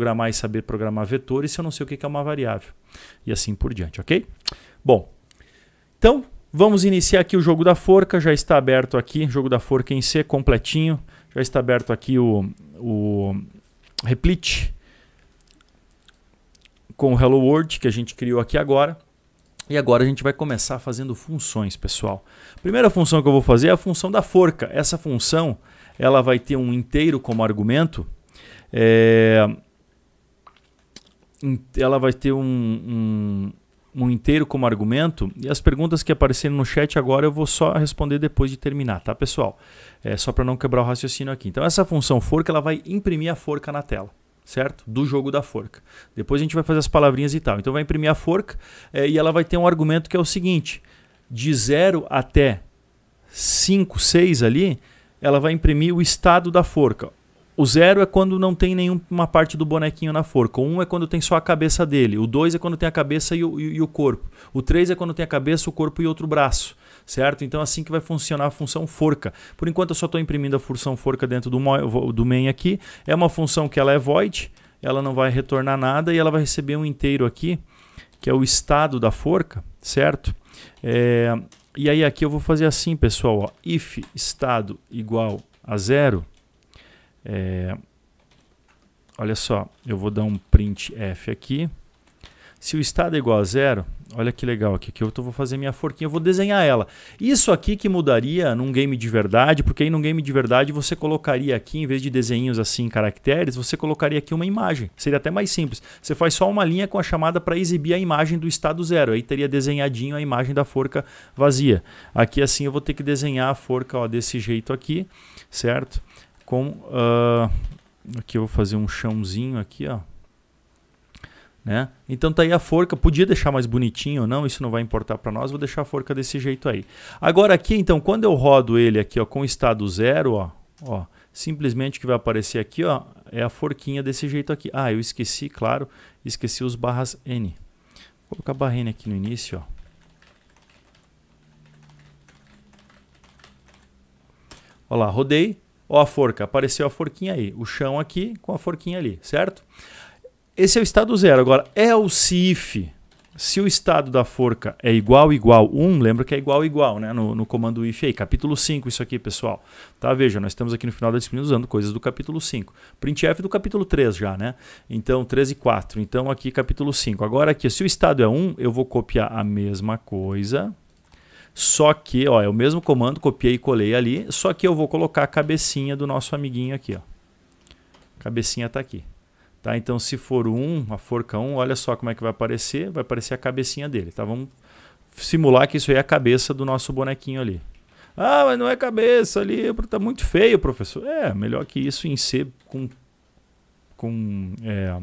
programar e saber programar vetores se eu não sei o que é uma variável. E assim por diante, ok? Bom, então vamos iniciar aqui o jogo da forca. Já está aberto aqui, jogo da forca em C completinho. Já está aberto aqui o, o replit com o Hello World que a gente criou aqui agora. E agora a gente vai começar fazendo funções, pessoal. A primeira função que eu vou fazer é a função da forca. Essa função ela vai ter um inteiro como argumento. É, ela vai ter um, um, um, inteiro como argumento. E as perguntas que apareceram no chat agora eu vou só responder depois de terminar, tá, pessoal? É só para não quebrar o raciocínio aqui. Então, essa função forca ela vai imprimir a forca na tela. Certo? Do jogo da forca. Depois a gente vai fazer as palavrinhas e tal. Então vai imprimir a forca é, e ela vai ter um argumento que é o seguinte: de 0 até 5, 6 ali, ela vai imprimir o estado da forca. O zero é quando não tem nenhuma parte do bonequinho na forca. O um é quando tem só a cabeça dele. O dois é quando tem a cabeça e o, e, e o corpo. O três é quando tem a cabeça, o corpo e outro braço certo? Então assim que vai funcionar a função forca. Por enquanto eu só estou imprimindo a função forca dentro do, do main aqui. É uma função que ela é void, ela não vai retornar nada e ela vai receber um inteiro aqui, que é o estado da forca, certo? É, e aí aqui eu vou fazer assim, pessoal, ó, if estado igual a zero, é, olha só, eu vou dar um print F aqui. Se o estado é igual a zero, olha que legal aqui, Aqui eu tô, vou fazer minha forquinha, eu vou desenhar ela. Isso aqui que mudaria num game de verdade, porque aí num game de verdade você colocaria aqui, em vez de desenhos assim, caracteres, você colocaria aqui uma imagem. Seria até mais simples. Você faz só uma linha com a chamada para exibir a imagem do estado zero. Aí teria desenhadinho a imagem da forca vazia. Aqui assim eu vou ter que desenhar a forca ó, desse jeito aqui, certo? com uh, aqui eu vou fazer um chãozinho aqui, ó. Né? Então tá aí a forca, podia deixar mais bonitinho ou não, isso não vai importar para nós, vou deixar a forca desse jeito aí. Agora aqui, então, quando eu rodo ele aqui, ó, com estado zero, ó, ó, simplesmente o que vai aparecer aqui, ó, é a forquinha desse jeito aqui. Ah, eu esqueci, claro, esqueci os barras N. Vou colocar barra N aqui no início, ó. Olha lá, rodei, Ó a forca, apareceu a forquinha aí. O chão aqui com a forquinha ali, certo? Esse é o estado zero. Agora, é o CIF. Se o estado da forca é igual, igual 1, um, lembra que é igual, igual, né? No, no comando if aí, capítulo 5, isso aqui, pessoal. Tá, veja, nós estamos aqui no final da disciplina usando coisas do capítulo 5. Printf do capítulo 3 já, né? Então, 3 e 4. Então, aqui, capítulo 5. Agora, aqui, se o estado é 1, um, eu vou copiar a mesma coisa, só que, ó, é o mesmo comando, copiei e colei ali, só que eu vou colocar a cabecinha do nosso amiguinho aqui, ó. cabecinha tá aqui. Tá? Então, se for um, a forca 1, um, olha só como é que vai aparecer, vai aparecer a cabecinha dele, tá? Vamos simular que isso aí é a cabeça do nosso bonequinho ali. Ah, mas não é cabeça ali, tá muito feio, professor. É, melhor que isso em C com, com é,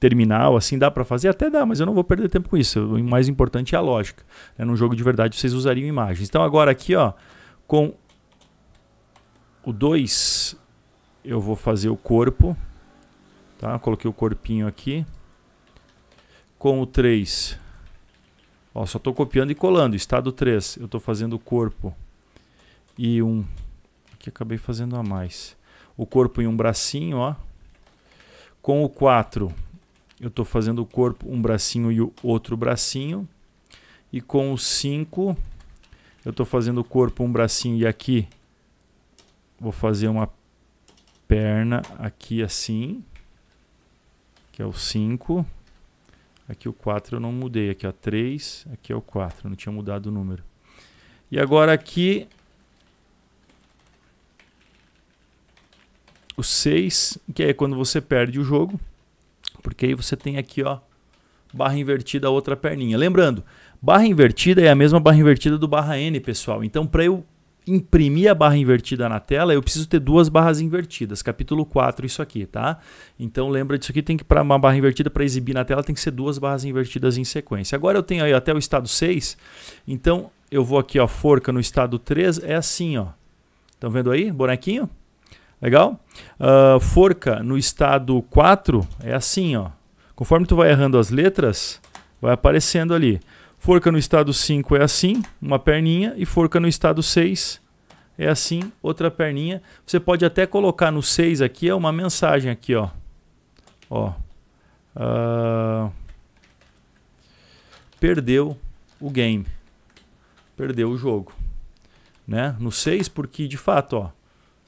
terminal, assim, dá para fazer? Até dá, mas eu não vou perder tempo com isso. O mais importante é a lógica. Né? Num jogo de verdade, vocês usariam imagens. Então, agora aqui, ó, com o 2, eu vou fazer o corpo. Tá? Coloquei o corpinho aqui. Com o 3, ó, só estou copiando e colando. Estado 3, eu estou fazendo o corpo e um... Aqui acabei fazendo a mais. O corpo e um bracinho, ó. Com o 4, eu estou fazendo o corpo, um bracinho e o outro bracinho. E com o 5, eu estou fazendo o corpo, um bracinho e aqui vou fazer uma perna aqui assim, que é o 5. Aqui o 4 eu não mudei, aqui é o 3, aqui é o 4, não tinha mudado o número. E agora aqui o 6, que é quando você perde o jogo. Porque aí você tem aqui, ó, barra invertida a outra perninha. Lembrando, barra invertida é a mesma barra invertida do barra N, pessoal. Então, para eu imprimir a barra invertida na tela, eu preciso ter duas barras invertidas. Capítulo 4, isso aqui, tá? Então lembra disso aqui, tem que para uma barra invertida para exibir na tela tem que ser duas barras invertidas em sequência. Agora eu tenho aí até o estado 6. Então eu vou aqui, ó, forca no estado 3, é assim, ó. Estão vendo aí? Bonequinho? Legal? Uh, forca no estado 4 é assim, ó. Conforme tu vai errando as letras, vai aparecendo ali. Forca no estado 5 é assim, uma perninha, e forca no estado 6 é assim, outra perninha. Você pode até colocar no 6 aqui é uma mensagem aqui, ó. Ó. Uh, perdeu o game. Perdeu o jogo, né? No 6 porque de fato, ó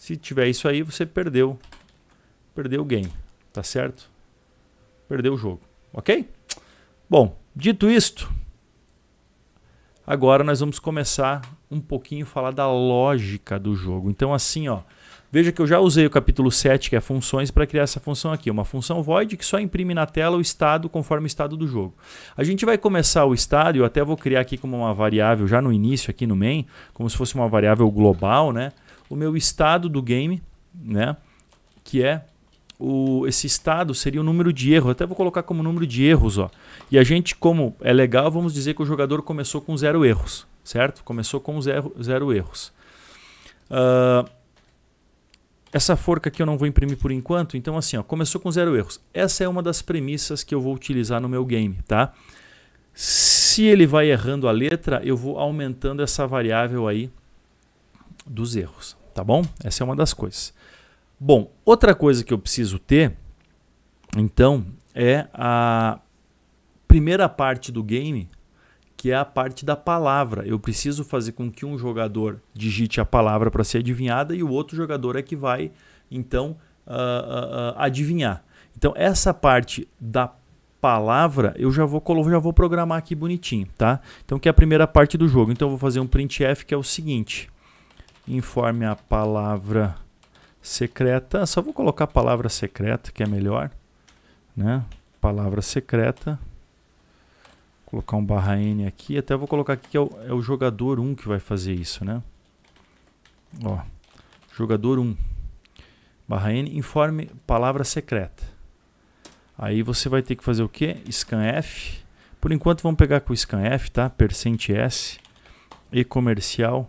se tiver isso aí, você perdeu. Perdeu o game, tá certo? Perdeu o jogo, ok? Bom, dito isto, agora nós vamos começar um pouquinho a falar da lógica do jogo. Então assim, ó, veja que eu já usei o capítulo 7, que é funções, para criar essa função aqui. Uma função void que só imprime na tela o estado conforme o estado do jogo. A gente vai começar o estado, eu até vou criar aqui como uma variável já no início, aqui no main, como se fosse uma variável global, né? o meu estado do game, né? Que é o, esse estado seria o número de erros. Até vou colocar como número de erros, ó. E a gente, como é legal, vamos dizer que o jogador começou com zero erros, certo? Começou com zero, zero erros. Uh, essa forca aqui eu não vou imprimir por enquanto, então assim, ó, começou com zero erros. Essa é uma das premissas que eu vou utilizar no meu game, tá? Se ele vai errando a letra, eu vou aumentando essa variável aí dos erros, tá bom? Essa é uma das coisas. Bom, outra coisa que eu preciso ter, então, é a primeira parte do game, que é a parte da palavra. Eu preciso fazer com que um jogador digite a palavra para ser adivinhada e o outro jogador é que vai, então, uh, uh, adivinhar. Então, essa parte da palavra, eu já vou já vou programar aqui bonitinho, tá? Então, que é a primeira parte do jogo. Então, eu vou fazer um printf que é o seguinte informe a palavra secreta. Só vou colocar a palavra secreta, que é melhor. Né? Palavra secreta. Vou colocar um barra N aqui. Até vou colocar aqui que é o, é o jogador 1 que vai fazer isso. Né? Ó, jogador 1. Barra N, informe palavra secreta. Aí você vai ter que fazer o que? ScanF. Por enquanto vamos pegar com o ScanF, tá? Percent S e comercial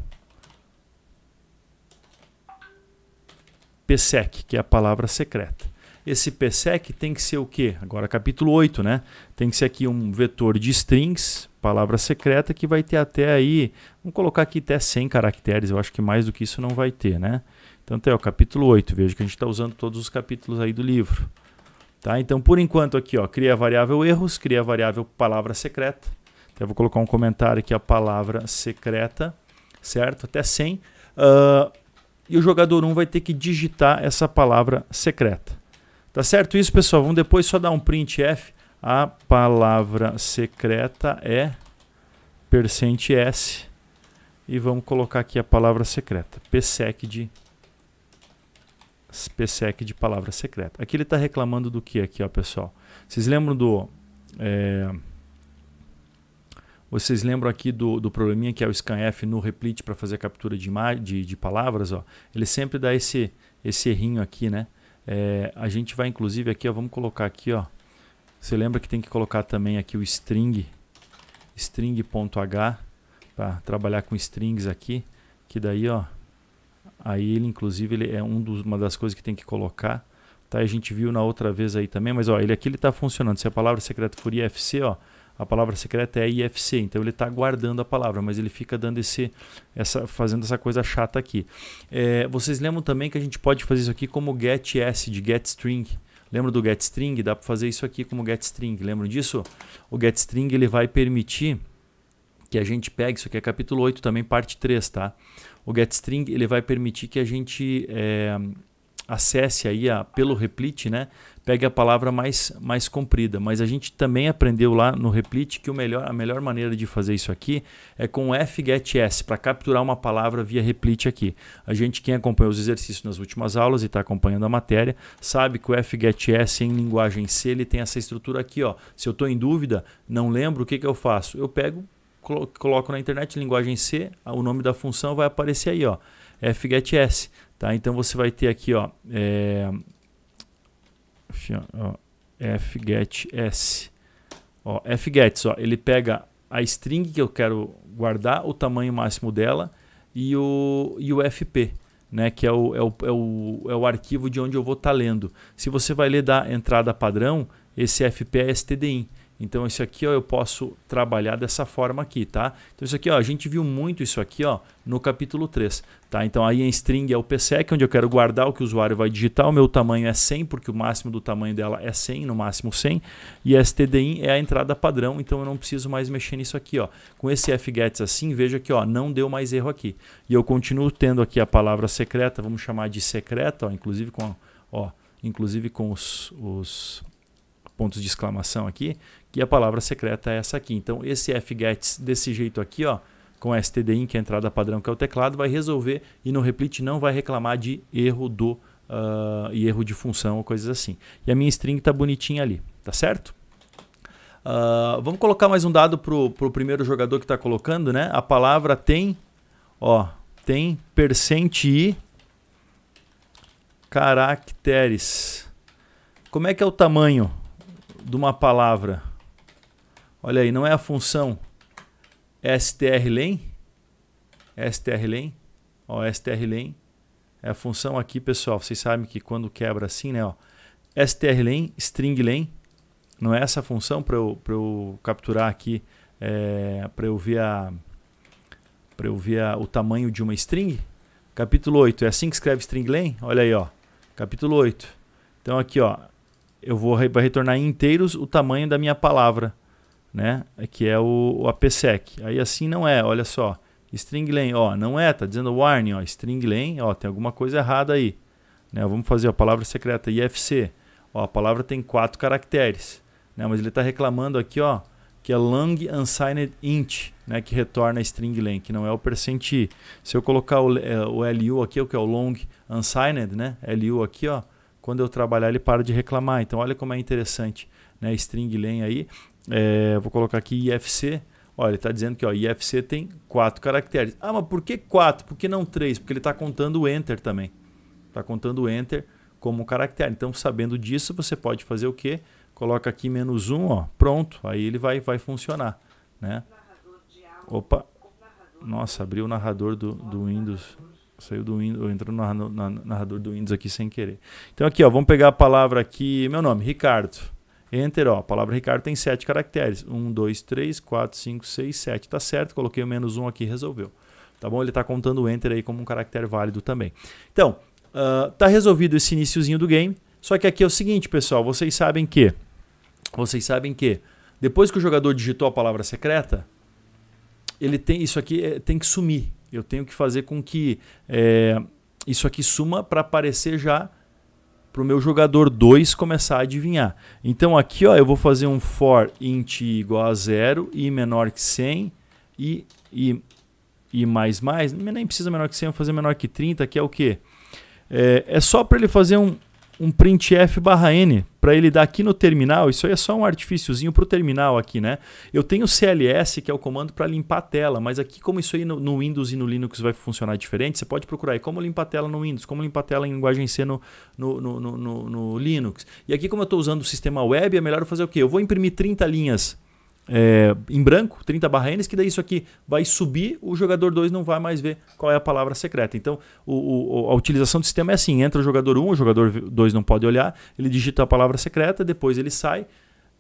PSEC, que é a palavra secreta. Esse PSEC tem que ser o quê? Agora é capítulo 8, né? Tem que ser aqui um vetor de strings, palavra secreta, que vai ter até aí, vamos colocar aqui até 100 caracteres, eu acho que mais do que isso não vai ter, né? Então tem o capítulo 8, veja que a gente está usando todos os capítulos aí do livro. Tá? Então por enquanto aqui, ó, cria a variável erros, cria a variável palavra secreta. Então, eu vou colocar um comentário aqui, a palavra secreta, certo? Até 100. Uh, ah, e o jogador 1 um vai ter que digitar essa palavra secreta. Tá certo isso, pessoal? Vamos depois só dar um print F. A palavra secreta é percent %s e vamos colocar aqui a palavra secreta, psec de psec de palavra secreta. Aqui ele está reclamando do que aqui, ó, pessoal? Vocês lembram do é, vocês lembram aqui do, do probleminha que é o scanf no repl.it para fazer a captura de, de, de palavras? Ó. Ele sempre dá esse, esse errinho aqui, né? É, a gente vai inclusive aqui, ó, vamos colocar aqui, ó. Você lembra que tem que colocar também aqui o string, string.h, para trabalhar com strings aqui, que daí, ó, aí ele inclusive ele é um dos, uma das coisas que tem que colocar, tá? A gente viu na outra vez aí também, mas ó, ele aqui ele tá funcionando. Se a palavra secreta for IFC, ó, a palavra secreta é IFC, então ele está guardando a palavra, mas ele fica dando esse, essa, fazendo essa coisa chata aqui. É, vocês lembram também que a gente pode fazer isso aqui como get s de get string Lembra do get string Dá para fazer isso aqui como get string Lembram disso? O string ele vai permitir que a gente pegue, isso aqui é capítulo 8 também, parte 3, tá? O string ele vai permitir que a gente é, acesse aí a, pelo replit, né? pegue a palavra mais, mais comprida. Mas a gente também aprendeu lá no Replit que o melhor, a melhor maneira de fazer isso aqui é com fgets, para capturar uma palavra via Replit aqui. A gente, quem acompanhou os exercícios nas últimas aulas e está acompanhando a matéria, sabe que o fgets em linguagem C ele tem essa estrutura aqui. Ó. Se eu estou em dúvida, não lembro, o que, que eu faço? Eu pego, coloco na internet linguagem C, o nome da função vai aparecer aí, ó, fgets. Tá? Então você vai ter aqui ó, é, fget s. Ó, fgets, ó, ele pega a string que eu quero guardar, o tamanho máximo dela e o, e o fp, né, que é o, é, o, é, o, é o arquivo de onde eu vou estar tá lendo. Se você vai ler da entrada padrão, esse fp é stdin. Então isso aqui ó, eu posso trabalhar dessa forma aqui, tá? Então isso aqui, ó, a gente viu muito isso aqui, ó, no capítulo 3, tá? Então aí em string é o PSEC, onde eu quero guardar o que o usuário vai digitar, o meu tamanho é 100, porque o máximo do tamanho dela é 100, no máximo 100, e stdin é a entrada padrão, então eu não preciso mais mexer nisso aqui, ó. Com esse fgets assim, veja que, ó, não deu mais erro aqui. E eu continuo tendo aqui a palavra secreta, vamos chamar de secreta, ó, inclusive com, ó, inclusive com os, os pontos de exclamação aqui, que a palavra secreta é essa aqui. Então, esse fgets desse jeito aqui, ó, com stdin, que é a entrada padrão, que é o teclado, vai resolver e no replit não vai reclamar de erro do uh, e erro de função ou coisas assim. E a minha string está bonitinha ali, tá certo? Uh, vamos colocar mais um dado para o primeiro jogador que está colocando, né? A palavra tem, ó, tem percent i caracteres. Como é que é o tamanho de uma palavra? Olha aí, não é a função strlen, strlen, ó, strlen é a função aqui, pessoal. Vocês sabem que quando quebra assim, né, ó, strlen, stringlen, não é essa função para eu, eu capturar aqui, é, para eu ver a para eu ver a, o tamanho de uma string. Capítulo 8, é assim que escreve stringlen? Olha aí, ó. Capítulo 8. Então aqui, ó, eu vou vai retornar inteiros o tamanho da minha palavra né? Que é o, apsec Aí assim não é, olha só. String len, ó, não é, tá dizendo warning, ó, string len, ó, tem alguma coisa errada aí. Né? Vamos fazer a palavra secreta IFC. Ó, a palavra tem quatro caracteres, né? Mas ele está reclamando aqui, ó, que é long unsigned int, né, que retorna string len, que não é o percenti. Se eu colocar o, é, o LU aqui, o que é o long unsigned, né? LU aqui, ó, quando eu trabalhar ele para de reclamar. Então olha como é interessante, né, string len aí. É, vou colocar aqui IFC. Olha, ele está dizendo que ó, IFC tem quatro caracteres. Ah, mas por que quatro? Por que não três? Porque ele está contando o Enter também. Está contando o Enter como caractere. Então, sabendo disso, você pode fazer o quê? Coloca aqui menos um, ó, pronto. Aí ele vai, vai funcionar. Né? Opa! Nossa, abriu o narrador do, do Windows. Saiu do Windows, entrou no narrador do Windows aqui sem querer. Então aqui, ó, vamos pegar a palavra aqui, meu nome, Ricardo. Enter, ó, a palavra Ricardo tem sete caracteres. Um, dois, três, quatro, cinco, seis, sete. Tá certo, coloquei o menos um aqui resolveu. Tá bom? Ele está contando o Enter aí como um caractere válido também. Então, uh, tá resolvido esse iníciozinho do game. Só que aqui é o seguinte, pessoal, vocês sabem que... Vocês sabem que depois que o jogador digitou a palavra secreta, ele tem isso aqui é, tem que sumir. Eu tenho que fazer com que é, isso aqui suma para aparecer já para o meu jogador 2 começar a adivinhar. Então aqui ó, eu vou fazer um for int igual a zero i menor que 100 e, e, e mais mais, nem precisa menor que 100, vou fazer menor que 30, que é o quê? É, é só para ele fazer um, um printf barra n para ele dar aqui no terminal. Isso aí é só um artifíciozinho para o terminal aqui, né? Eu tenho CLS, que é o comando para limpar a tela, mas aqui como isso aí no, no, Windows e no Linux vai funcionar diferente, você pode procurar aí como limpar a tela no Windows, como limpar a tela em linguagem C no, no, no, no Linux. E aqui como eu estou usando o sistema web, é melhor eu fazer o quê? Eu vou imprimir 30 linhas é, em branco, 30 barra N, que daí isso aqui vai subir, o jogador 2 não vai mais ver qual é a palavra secreta. Então, o, o, a utilização do sistema é assim: entra o jogador 1, um, o jogador 2 não pode olhar, ele digita a palavra secreta, depois ele sai,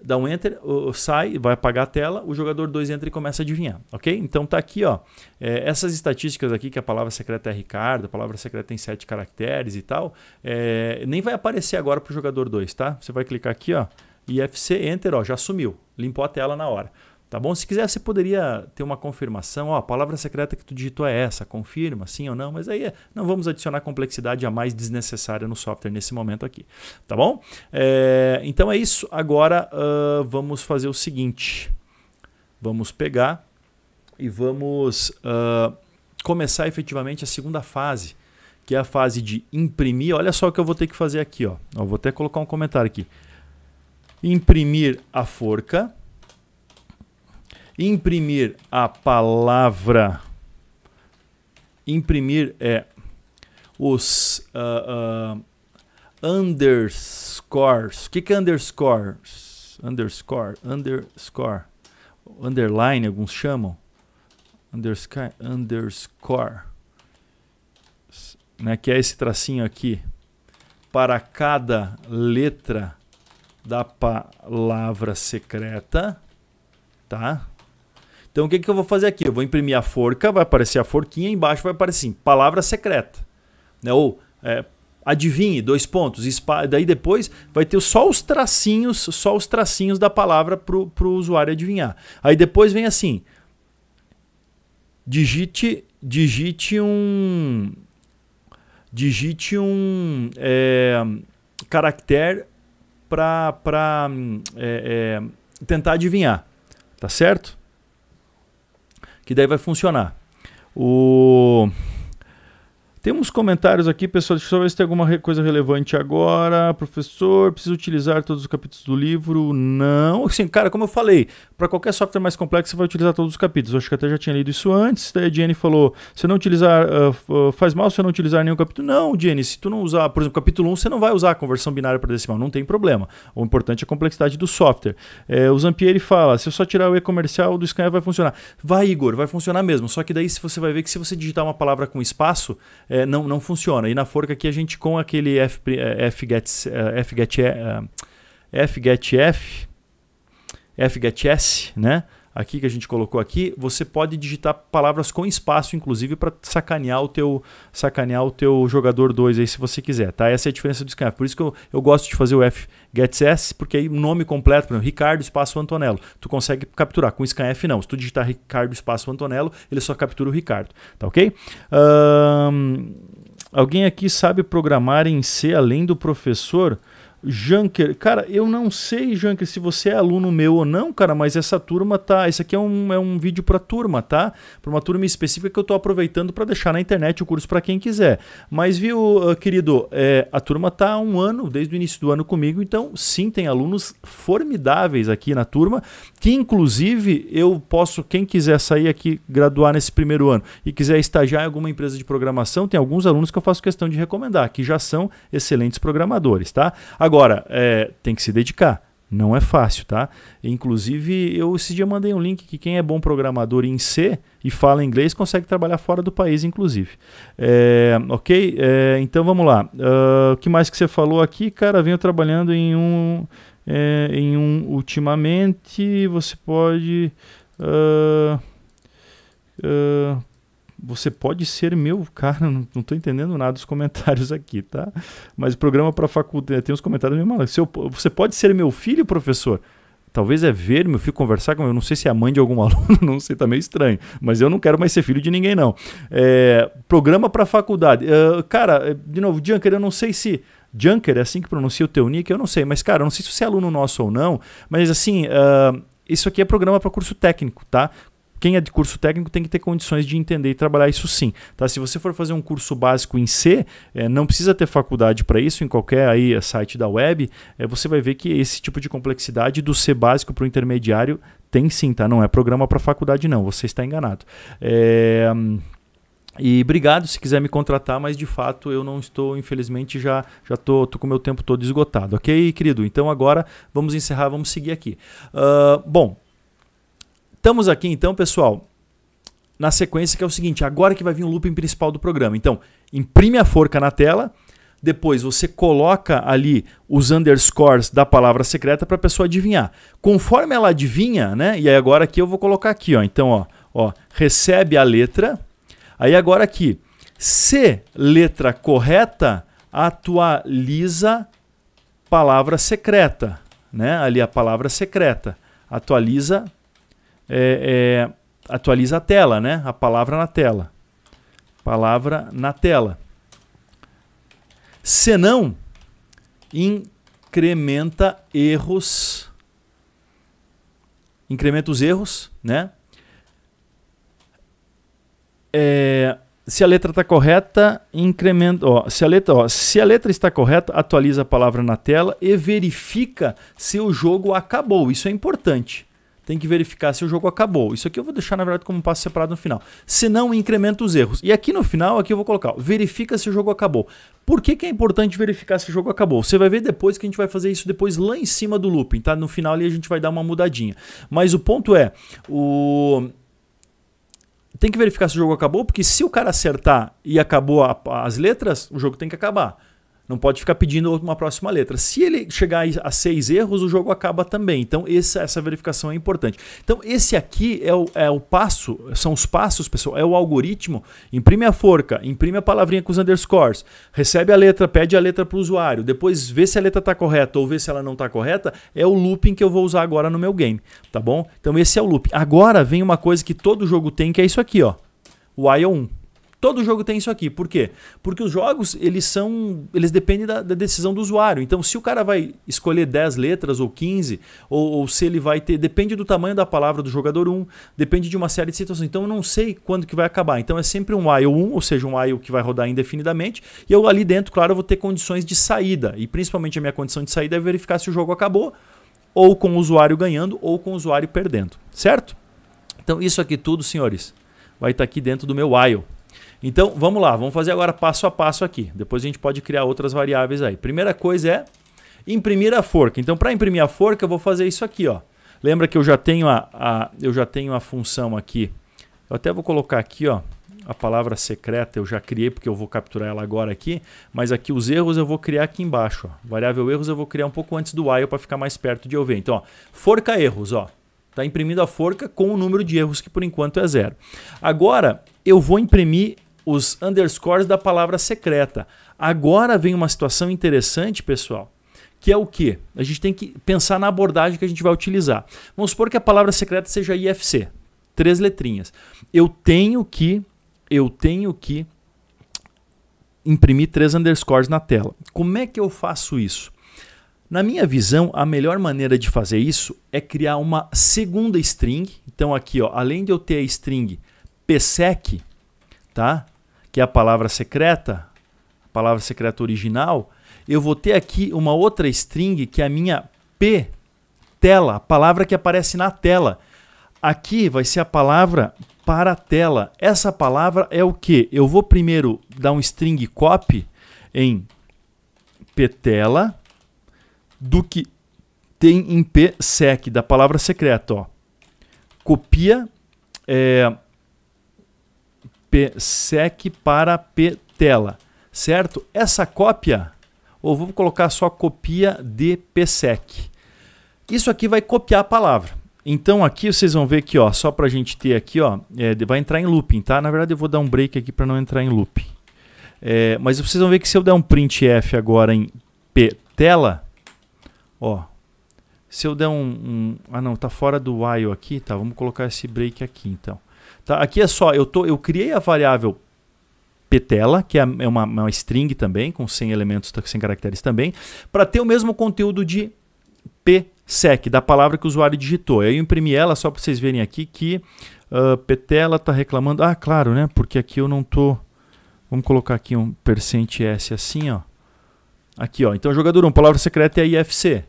dá um enter, sai, vai apagar a tela, o jogador 2 entra e começa a adivinhar, ok? Então tá aqui, ó, é, essas estatísticas aqui que a palavra secreta é Ricardo, a palavra secreta tem 7 caracteres e tal, é, nem vai aparecer agora pro jogador 2, tá? Você vai clicar aqui, ó, IFC Enter, ó, já sumiu, limpou a tela na hora. Tá bom? Se quiser, você poderia ter uma confirmação, ó, a palavra secreta que tu digitou é essa, confirma, sim ou não, mas aí não vamos adicionar complexidade a mais desnecessária no software nesse momento aqui, tá bom? É, então é isso, agora uh, vamos fazer o seguinte, vamos pegar e vamos uh, começar efetivamente a segunda fase, que é a fase de imprimir, olha só o que eu vou ter que fazer aqui, ó, eu vou até colocar um comentário aqui, imprimir a forca, imprimir a palavra, imprimir é os uh, uh, underscores. O que, que é underscores? Underscore, underscore, underline, alguns chamam. Underscore, underscore. Né, que é esse tracinho aqui. Para cada letra da palavra secreta, tá? Então o que, que eu vou fazer aqui? Eu vou imprimir a forca, vai aparecer a forquinha, embaixo vai aparecer assim, palavra secreta, né? Ou é, adivinhe, dois pontos, daí depois vai ter só os tracinhos, só os tracinhos da palavra para o usuário adivinhar. Aí depois vem assim, digite, digite um, digite um é, caractere para hum, é, é, tentar adivinhar, tá certo? Que daí vai funcionar. O tem uns comentários aqui, pessoal. Deixa eu ver se tem alguma coisa relevante agora. Professor, preciso utilizar todos os capítulos do livro? Não. sim cara, como eu falei, para qualquer software mais complexo, você vai utilizar todos os capítulos. Eu acho que até já tinha lido isso antes. Daí a Jenny falou: se não utilizar, uh, uh, faz mal se eu não utilizar nenhum capítulo. Não, Jenny, se tu não usar, por exemplo, capítulo 1, você não vai usar a conversão binária para decimal. Não tem problema. O importante é a complexidade do software. É, o Zampieri fala: se eu só tirar o e-comercial do Scanner, vai funcionar. Vai, Igor, vai funcionar mesmo. Só que daí você vai ver que se você digitar uma palavra com espaço, é, não, não funciona. E na forca aqui a gente com aquele F, é, F, é, F, get, é, F, get F, F, get S, né? aqui que a gente colocou aqui, você pode digitar palavras com espaço, inclusive, para sacanear o teu sacanear o teu jogador 2 aí se você quiser, tá? Essa é a diferença do scanf. Por isso que eu, eu gosto de fazer o F gets S, porque aí nome completo, por exemplo, Ricardo espaço Antonello, tu consegue capturar. Com scanf não. Se tu digitar Ricardo espaço Antonello, ele só captura o Ricardo, tá ok? Um, alguém aqui sabe programar em C além do professor? Junker, cara, eu não sei, Junker, se você é aluno meu ou não, cara, mas essa turma tá. Esse aqui é um, é um vídeo pra turma, tá? Pra uma turma específica que eu tô aproveitando para deixar na internet o curso para quem quiser. Mas, viu, querido, é, a turma tá há um ano, desde o início do ano comigo, então sim, tem alunos formidáveis aqui na turma, que inclusive eu posso, quem quiser sair aqui, graduar nesse primeiro ano e quiser estagiar em alguma empresa de programação, tem alguns alunos que eu faço questão de recomendar, que já são excelentes programadores, tá? Agora, Agora, é, tem que se dedicar. Não é fácil, tá? Inclusive, eu esse dia mandei um link que quem é bom programador em C e fala inglês consegue trabalhar fora do país, inclusive. É, ok? É, então vamos lá. Ah, o uh, que mais que você falou aqui, cara? Venho trabalhando em um. É, em um ultimamente, você pode. Uh, uh, você pode ser meu, cara, não, não tô entendendo nada dos comentários aqui, tá? Mas o programa para faculdade é, tem uns comentários meio malucos. você pode ser meu filho, professor? Talvez é ver meu filho conversar com eu não sei se é a mãe de algum aluno, não sei, tá meio estranho, mas eu não quero mais ser filho de ninguém não. É, programa para faculdade. Uh, cara, é, de novo, Junker, eu não sei se Junker é assim que pronuncia o teu nick, eu não sei, mas cara, eu não sei se você é aluno nosso ou não, mas assim, uh, isso aqui é programa para curso técnico, tá? Quem é de curso técnico tem que ter condições de entender e trabalhar isso sim. Tá? Se você for fazer um curso básico em C, é, não precisa ter faculdade para isso, em qualquer aí, eh, site da web, é, você vai ver que esse tipo de complexidade do C básico para o intermediário tem sim, tá? Não é programa para faculdade, não. Você está enganado. É. E obrigado se quiser me contratar, mas de fato eu não estou, infelizmente, já já tô, tô com o meu tempo todo esgotado, ok, querido? Então agora vamos encerrar, vamos seguir aqui. Uh, bom, Estamos aqui então, pessoal, na sequência que é o seguinte, agora que vai vir o looping principal do programa. Então, imprime a forca na tela, depois você coloca ali os underscores da palavra secreta para a pessoa adivinhar. Conforme ela adivinha, né? E aí agora aqui eu vou colocar aqui, ó. Então, ó, ó, recebe a letra. Aí agora aqui, se letra correta, atualiza palavra secreta, né? Ali a palavra secreta. Atualiza é, é, atualiza a tela, né? A palavra na tela. Palavra na tela. Senão, incrementa erros. Incrementa os erros, né? É, se a letra está correta, incrementa. Ó, se, a letra, ó, se a letra está correta, atualiza a palavra na tela e verifica se o jogo acabou. Isso é importante tem que verificar se o jogo acabou. Isso aqui eu vou deixar, na verdade, como um passo separado no final. Se não, incrementa os erros. E aqui no final, aqui eu vou colocar, verifica se o jogo acabou. Por que, que é importante verificar se o jogo acabou? Você vai ver depois que a gente vai fazer isso depois lá em cima do looping, tá? No final ali a gente vai dar uma mudadinha. Mas o ponto é, o tem que verificar se o jogo acabou, porque se o cara acertar e acabou a, as letras, o jogo tem que acabar. Não pode ficar pedindo uma próxima letra. Se ele chegar a seis erros, o jogo acaba também. Então, essa verificação é importante. Então, esse aqui é o, é o passo, são os passos, pessoal, é o algoritmo. Imprime a forca, imprime a palavrinha com os underscores, recebe a letra, pede a letra para o usuário, depois vê se a letra está correta ou vê se ela não está correta. É o looping que eu vou usar agora no meu game, tá bom? Então, esse é o looping. Agora vem uma coisa que todo jogo tem, que é isso aqui, ó. O IO1. Todo jogo tem isso aqui. Por quê? Porque os jogos, eles são. Eles dependem da, da decisão do usuário. Então, se o cara vai escolher 10 letras ou 15, ou, ou, se ele vai ter. Depende do tamanho da palavra do jogador 1, depende de uma série de situações. Então eu não sei quando que vai acabar. Então é sempre um while 1, ou seja, um while que vai rodar indefinidamente. E eu ali dentro, claro, eu vou ter condições de saída. E principalmente a minha condição de saída é verificar se o jogo acabou, ou com o usuário ganhando, ou com o usuário perdendo. Certo? Então, isso aqui tudo, senhores, vai estar aqui dentro do meu while. Então, vamos lá, vamos fazer agora passo a passo aqui. Depois a gente pode criar outras variáveis aí. Primeira coisa é imprimir a forca. Então, para imprimir a forca, eu vou fazer isso aqui, ó. Lembra que eu já tenho a, a, eu já tenho a função aqui. Eu até vou colocar aqui, ó, a palavra secreta, eu já criei porque eu vou capturar ela agora aqui, mas aqui os erros eu vou criar aqui embaixo, ó. Variável erros eu vou criar um pouco antes do while para ficar mais perto de eu ver. Então, ó, forca erros, ó. Tá imprimindo a forca com o número de erros que por enquanto é zero. Agora eu vou imprimir os underscores da palavra secreta. Agora vem uma situação interessante, pessoal, que é o que? A gente tem que pensar na abordagem que a gente vai utilizar. Vamos supor que a palavra secreta seja IFC, três letrinhas. Eu tenho que, eu tenho que imprimir três underscores na tela. Como é que eu faço isso? Na minha visão, a melhor maneira de fazer isso é criar uma segunda string. Então aqui, ó, além de eu ter a string psec, tá? que é a palavra secreta, a palavra secreta original, eu vou ter aqui uma outra string que é a minha P tela, a palavra que aparece na tela. Aqui vai ser a palavra para tela. Essa palavra é o que? Eu vou primeiro dar um string copy em ptela do que tem em psec, da palavra secreta. Ó. Copia é, PSEC para PTELA, certo? Essa cópia, ou vou colocar só copia de PSEC. Isso aqui vai copiar a palavra. Então aqui vocês vão ver que, ó, só para a gente ter aqui, ó, é, vai entrar em looping, tá? Na verdade eu vou dar um break aqui para não entrar em looping. É, mas vocês vão ver que se eu der um printf agora em PTELA, ó, se eu der um, um, Ah, não, tá fora do while aqui, tá? Vamos colocar esse break aqui, então. Tá? Aqui é só, eu, tô, eu criei a variável petela, que é, é uma, uma string também, com 100 elementos, 100 tá, caracteres também, para ter o mesmo conteúdo de psec, da palavra que o usuário digitou. aí Eu imprimi ela só para vocês verem aqui que uh, ah, petela está reclamando. Ah, claro, né? Porque aqui eu não tô. Vamos colocar aqui um percent s assim, ó. Aqui, ó. Então, jogador 1, palavra secreta é IFC.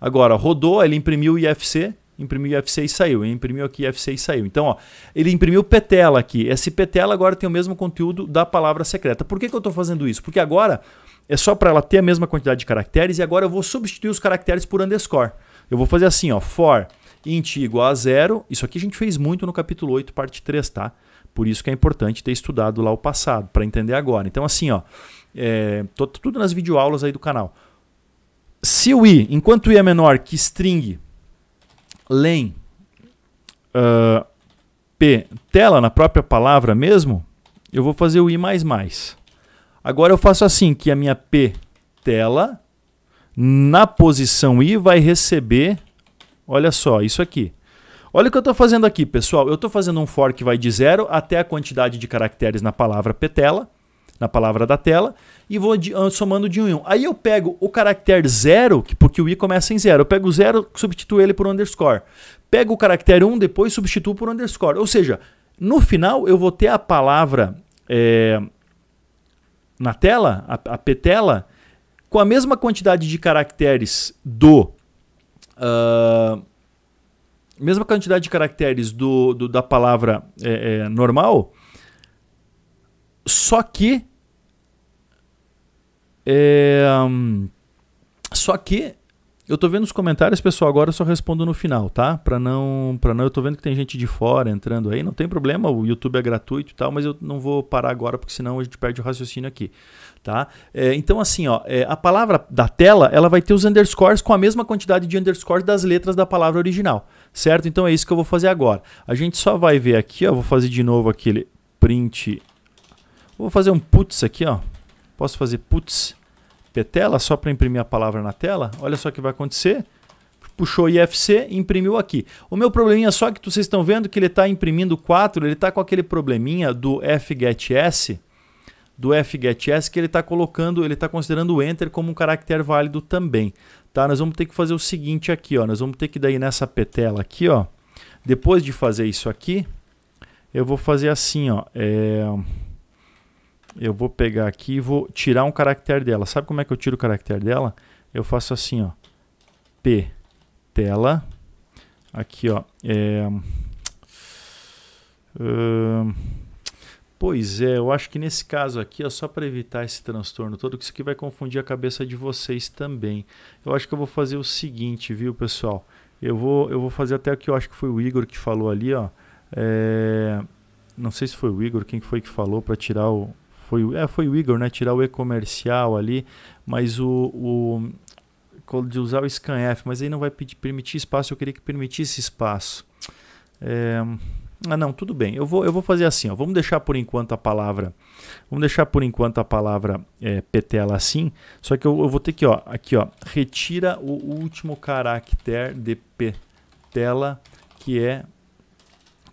Agora, rodou, ele imprimiu o IFC, imprimiu IFC e saiu, ele imprimiu aqui IFC e saiu. Então, ó, ele imprimiu petela aqui. Esse petela agora tem o mesmo conteúdo da palavra secreta. Por que, que eu estou fazendo isso? Porque agora é só para ela ter a mesma quantidade de caracteres e agora eu vou substituir os caracteres por underscore. Eu vou fazer assim, ó, for int igual a zero. Isso aqui a gente fez muito no capítulo 8, parte 3, tá? Por isso que é importante ter estudado lá o passado, para entender agora. Então, assim, ó, é, tô, tudo nas videoaulas aí do canal. Se o i, enquanto i é menor que string, LEM. Uh, P, tela na própria palavra mesmo, eu vou fazer o I++. Agora eu faço assim, que a minha P, tela, na posição I vai receber, olha só, isso aqui. Olha o que eu estou fazendo aqui, pessoal. Eu estou fazendo um for que vai de zero até a quantidade de caracteres na palavra petela na palavra da tela e vou ah, somando de 1 um em 1. Um. Aí eu pego o caractere 0, porque o i começa em 0. Eu pego o 0, substituo ele por underscore. Pego o caractere 1, um, depois substituo por underscore. Ou seja, no final eu vou ter a palavra é, na tela, a, a petela, com a mesma quantidade de caracteres do. Uh, mesma quantidade de caracteres do, do da palavra é, é, normal, só que é, só que eu tô vendo os comentários, pessoal, agora eu só respondo no final, tá? Para não, para não, eu tô vendo que tem gente de fora entrando aí, não tem problema, o YouTube é gratuito e tal, mas eu não vou parar agora porque senão a gente perde o raciocínio aqui, tá? É, então assim, ó, é, a palavra da tela, ela vai ter os underscores com a mesma quantidade de underscores das letras da palavra original, certo? Então é isso que eu vou fazer agora. A gente só vai ver aqui, ó, vou fazer de novo aquele print. Vou fazer um puts aqui, ó. Posso fazer puts tela só para imprimir a palavra na tela, olha só o que vai acontecer. Puxou IFC e imprimiu aqui. O meu probleminha só é que vocês estão vendo que ele está imprimindo 4, ele está com aquele probleminha do fgets, do fgets que ele está colocando, ele está considerando o enter como um caractere válido também. Tá? Nós vamos ter que fazer o seguinte aqui, ó. nós vamos ter que daí nessa petela aqui, ó. depois de fazer isso aqui, eu vou fazer assim, ó, é eu vou pegar aqui e vou tirar um caractere dela. Sabe como é que eu tiro o caractere dela? Eu faço assim, ó, p tela, aqui, ó, é... Uh, pois é, eu acho que nesse caso aqui, ó, só para evitar esse transtorno todo, que isso aqui vai confundir a cabeça de vocês também. Eu acho que eu vou fazer o seguinte, viu, pessoal? Eu vou, eu vou fazer até o que eu acho que foi o Igor que falou ali, ó. É, não sei se foi o Igor, quem foi que falou para tirar o, foi, é, foi o Igor, né? Tirar o E comercial ali, mas o, o de usar o scanf, mas aí não vai pedir, permitir espaço, eu queria que permitisse espaço. É, ah não, tudo bem. Eu vou, eu vou fazer assim, ó, vamos deixar por enquanto a palavra, vamos deixar por enquanto a palavra é, assim, só que eu, eu, vou ter que, ó, aqui, ó, retira o último caractere de petela que é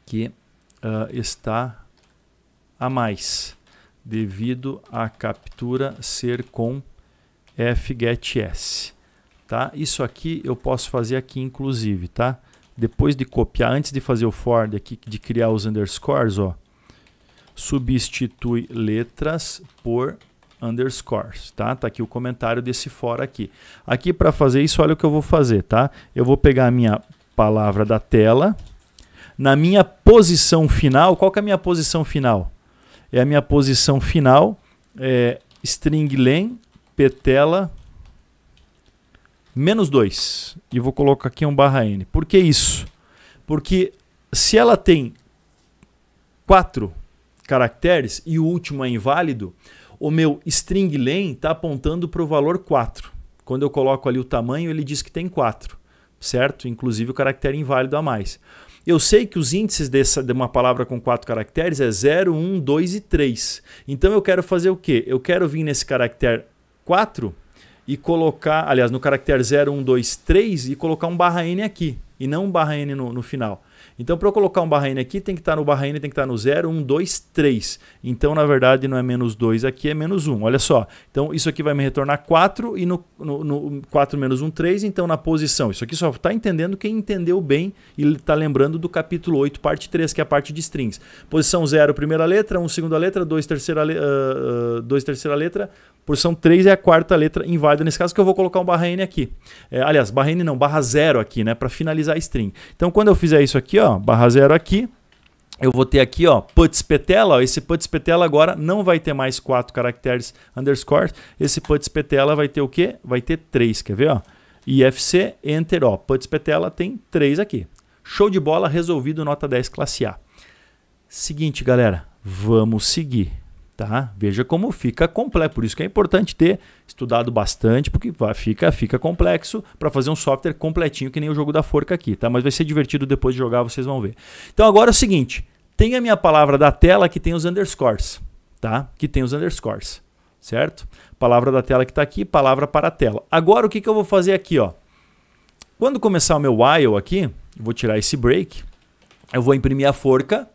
que uh, está a mais devido à captura ser com fgets, tá? Isso aqui eu posso fazer aqui inclusive, tá? Depois de copiar, antes de fazer o for aqui, de criar os underscores, ó, substitui letras por underscores, tá? Tá aqui o comentário desse for aqui. Aqui para fazer isso, olha o que eu vou fazer, tá? Eu vou pegar a minha palavra da tela, na minha posição final, qual que é a minha posição final? é a minha posição final, é string len, petela, menos 2. E vou colocar aqui um barra n. Por que isso? Porque se ela tem quatro caracteres e o último é inválido, o meu string len está apontando para o valor 4. Quando eu coloco ali o tamanho, ele diz que tem 4, certo? Inclusive o caractere inválido a mais. Eu sei que os índices dessa, de uma palavra com quatro caracteres é 0, 1, 2 e 3. Então eu quero fazer o quê? Eu quero vir nesse caractere 4 e colocar, aliás, no caractere 0, 1, 2, 3 e colocar um barra N aqui e não um barra N no, no final. Então, para eu colocar um Bahrein aqui, tem que estar tá no Bahrein, tem que estar tá no 0, 1, 2, 3. Então, na verdade, não é menos 2 aqui, é menos 1. Olha só. Então, isso aqui vai me retornar 4 e no, no, no 4 menos 1, 3. Então, na posição. Isso aqui só está entendendo quem entendeu bem e está lembrando do capítulo 8, parte 3, que é a parte de strings. Posição 0, primeira letra, 1, segunda letra, 2, terceira, le uh, dois, terceira letra. Posição 3 é a quarta letra inválida. Nesse caso, que eu vou colocar um barra N aqui. É, aliás, barra N não, barra 0 aqui, né? Para finalizar a string. Então, quando eu fizer isso aqui, ó ó, barra zero aqui. Eu vou ter aqui, ó, puts petela. Ó, esse puts petela agora não vai ter mais quatro caracteres underscore. Esse puts petela vai ter o quê? Vai ter três, quer ver, ó? IFC, enter, ó, puts petela tem três aqui. Show de bola, resolvido, nota 10, classe A. Seguinte, galera, vamos seguir tá? Veja como fica complexo. Por isso que é importante ter estudado bastante, porque fica, fica complexo para fazer um software completinho que nem o jogo da forca aqui, tá? Mas vai ser divertido depois de jogar, vocês vão ver. Então agora é o seguinte, tem a minha palavra da tela que tem os underscores, tá? Que tem os underscores, certo? Palavra da tela que está aqui, palavra para a tela. Agora o que, que eu vou fazer aqui, ó? Quando começar o meu while aqui, vou tirar esse break, eu vou imprimir a forca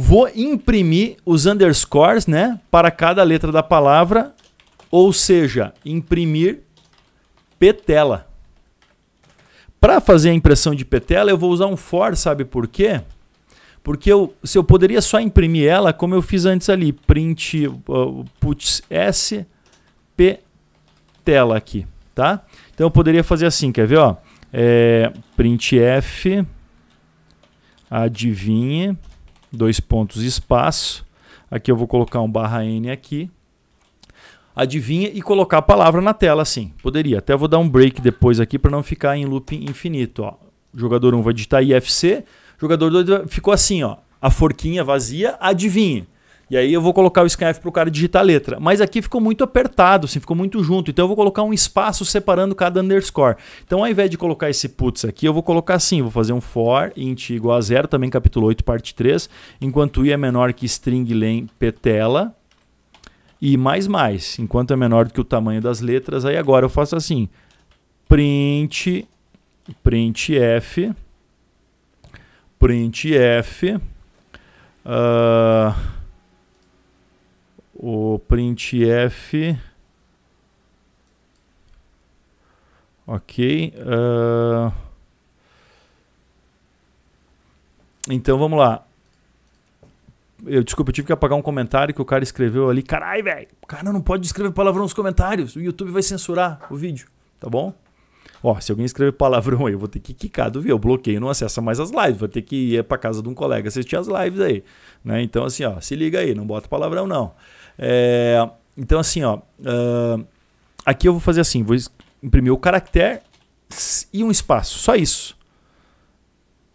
Vou imprimir os underscores, né? Para cada letra da palavra, ou seja, imprimir petela. Para fazer a impressão de petela, eu vou usar um for, sabe por quê? Porque eu, se eu poderia só imprimir ela, como eu fiz antes ali, print, uh, puts S, P, tela aqui, tá? Então eu poderia fazer assim, quer ver, ó? É, print F, adivinhe, dois pontos, espaço. Aqui eu vou colocar um barra N aqui. Adivinha e colocar a palavra na tela assim. Poderia. Até vou dar um break depois aqui para não ficar em loop infinito. Ó. jogador 1 um vai digitar IFC. Jogador 2 ficou assim, ó. A forquinha vazia, adivinha. E aí eu vou colocar o scanf para o cara digitar a letra. Mas aqui ficou muito apertado, assim, ficou muito junto. Então eu vou colocar um espaço separando cada underscore. Então ao invés de colocar esse puts aqui, eu vou colocar assim, vou fazer um for int igual a zero, também capítulo 8, parte 3, enquanto i é menor que string len petela, e mais mais, enquanto é menor do que o tamanho das letras, aí agora eu faço assim, print, print f, print f, uh, o printf. Ok. Uh... Então vamos lá. Eu, desculpa, eu tive que apagar um comentário que o cara escreveu ali. Carai, velho, cara não pode escrever palavrão nos comentários. O YouTube vai censurar o vídeo, tá bom? Ó, se alguém escrever palavrão aí, eu vou ter que quicar do vídeo. Eu bloqueio, não acessa mais as lives. Vou ter que ir pra casa de um colega assistir as lives aí. Né? Então, assim, ó, se liga aí, não bota palavrão não. É, então, assim, ó. Uh, aqui eu vou fazer assim: vou imprimir o caractere e um espaço. Só isso.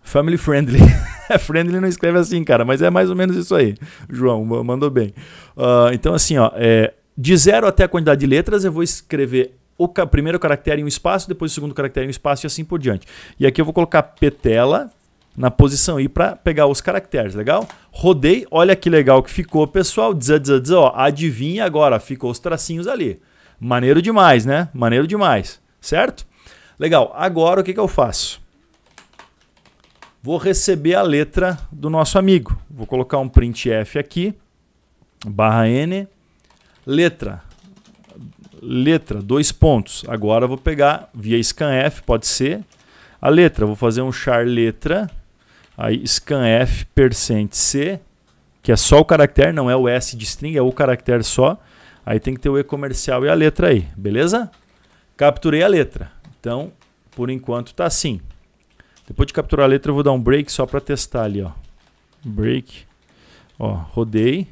Family friendly. friendly não escreve assim, cara, mas é mais ou menos isso aí. João, mandou bem. Uh, então, assim, ó, é, de zero até a quantidade de letras, eu vou escrever o ca primeiro caractere em um espaço, depois o segundo caractere em um espaço e assim por diante. E aqui eu vou colocar petela na posição I para pegar os caracteres, legal? Rodei, olha que legal que ficou, pessoal. Dza, dza, dza, ó, adivinha agora, ficou os tracinhos ali. Maneiro demais, né? Maneiro demais, certo? Legal, agora o que, que eu faço? Vou receber a letra do nosso amigo. Vou colocar um printf aqui, barra n, letra, letra, dois pontos. Agora eu vou pegar via scanf, pode ser, a letra. Vou fazer um char letra Aí scanf percent %c, que é só o caractere, não é o S de string, é o caractere só. Aí tem que ter o E comercial e a letra aí, beleza? Capturei a letra. Então, por enquanto está assim. Depois de capturar a letra, eu vou dar um break só para testar ali, ó. Break. Ó, rodei.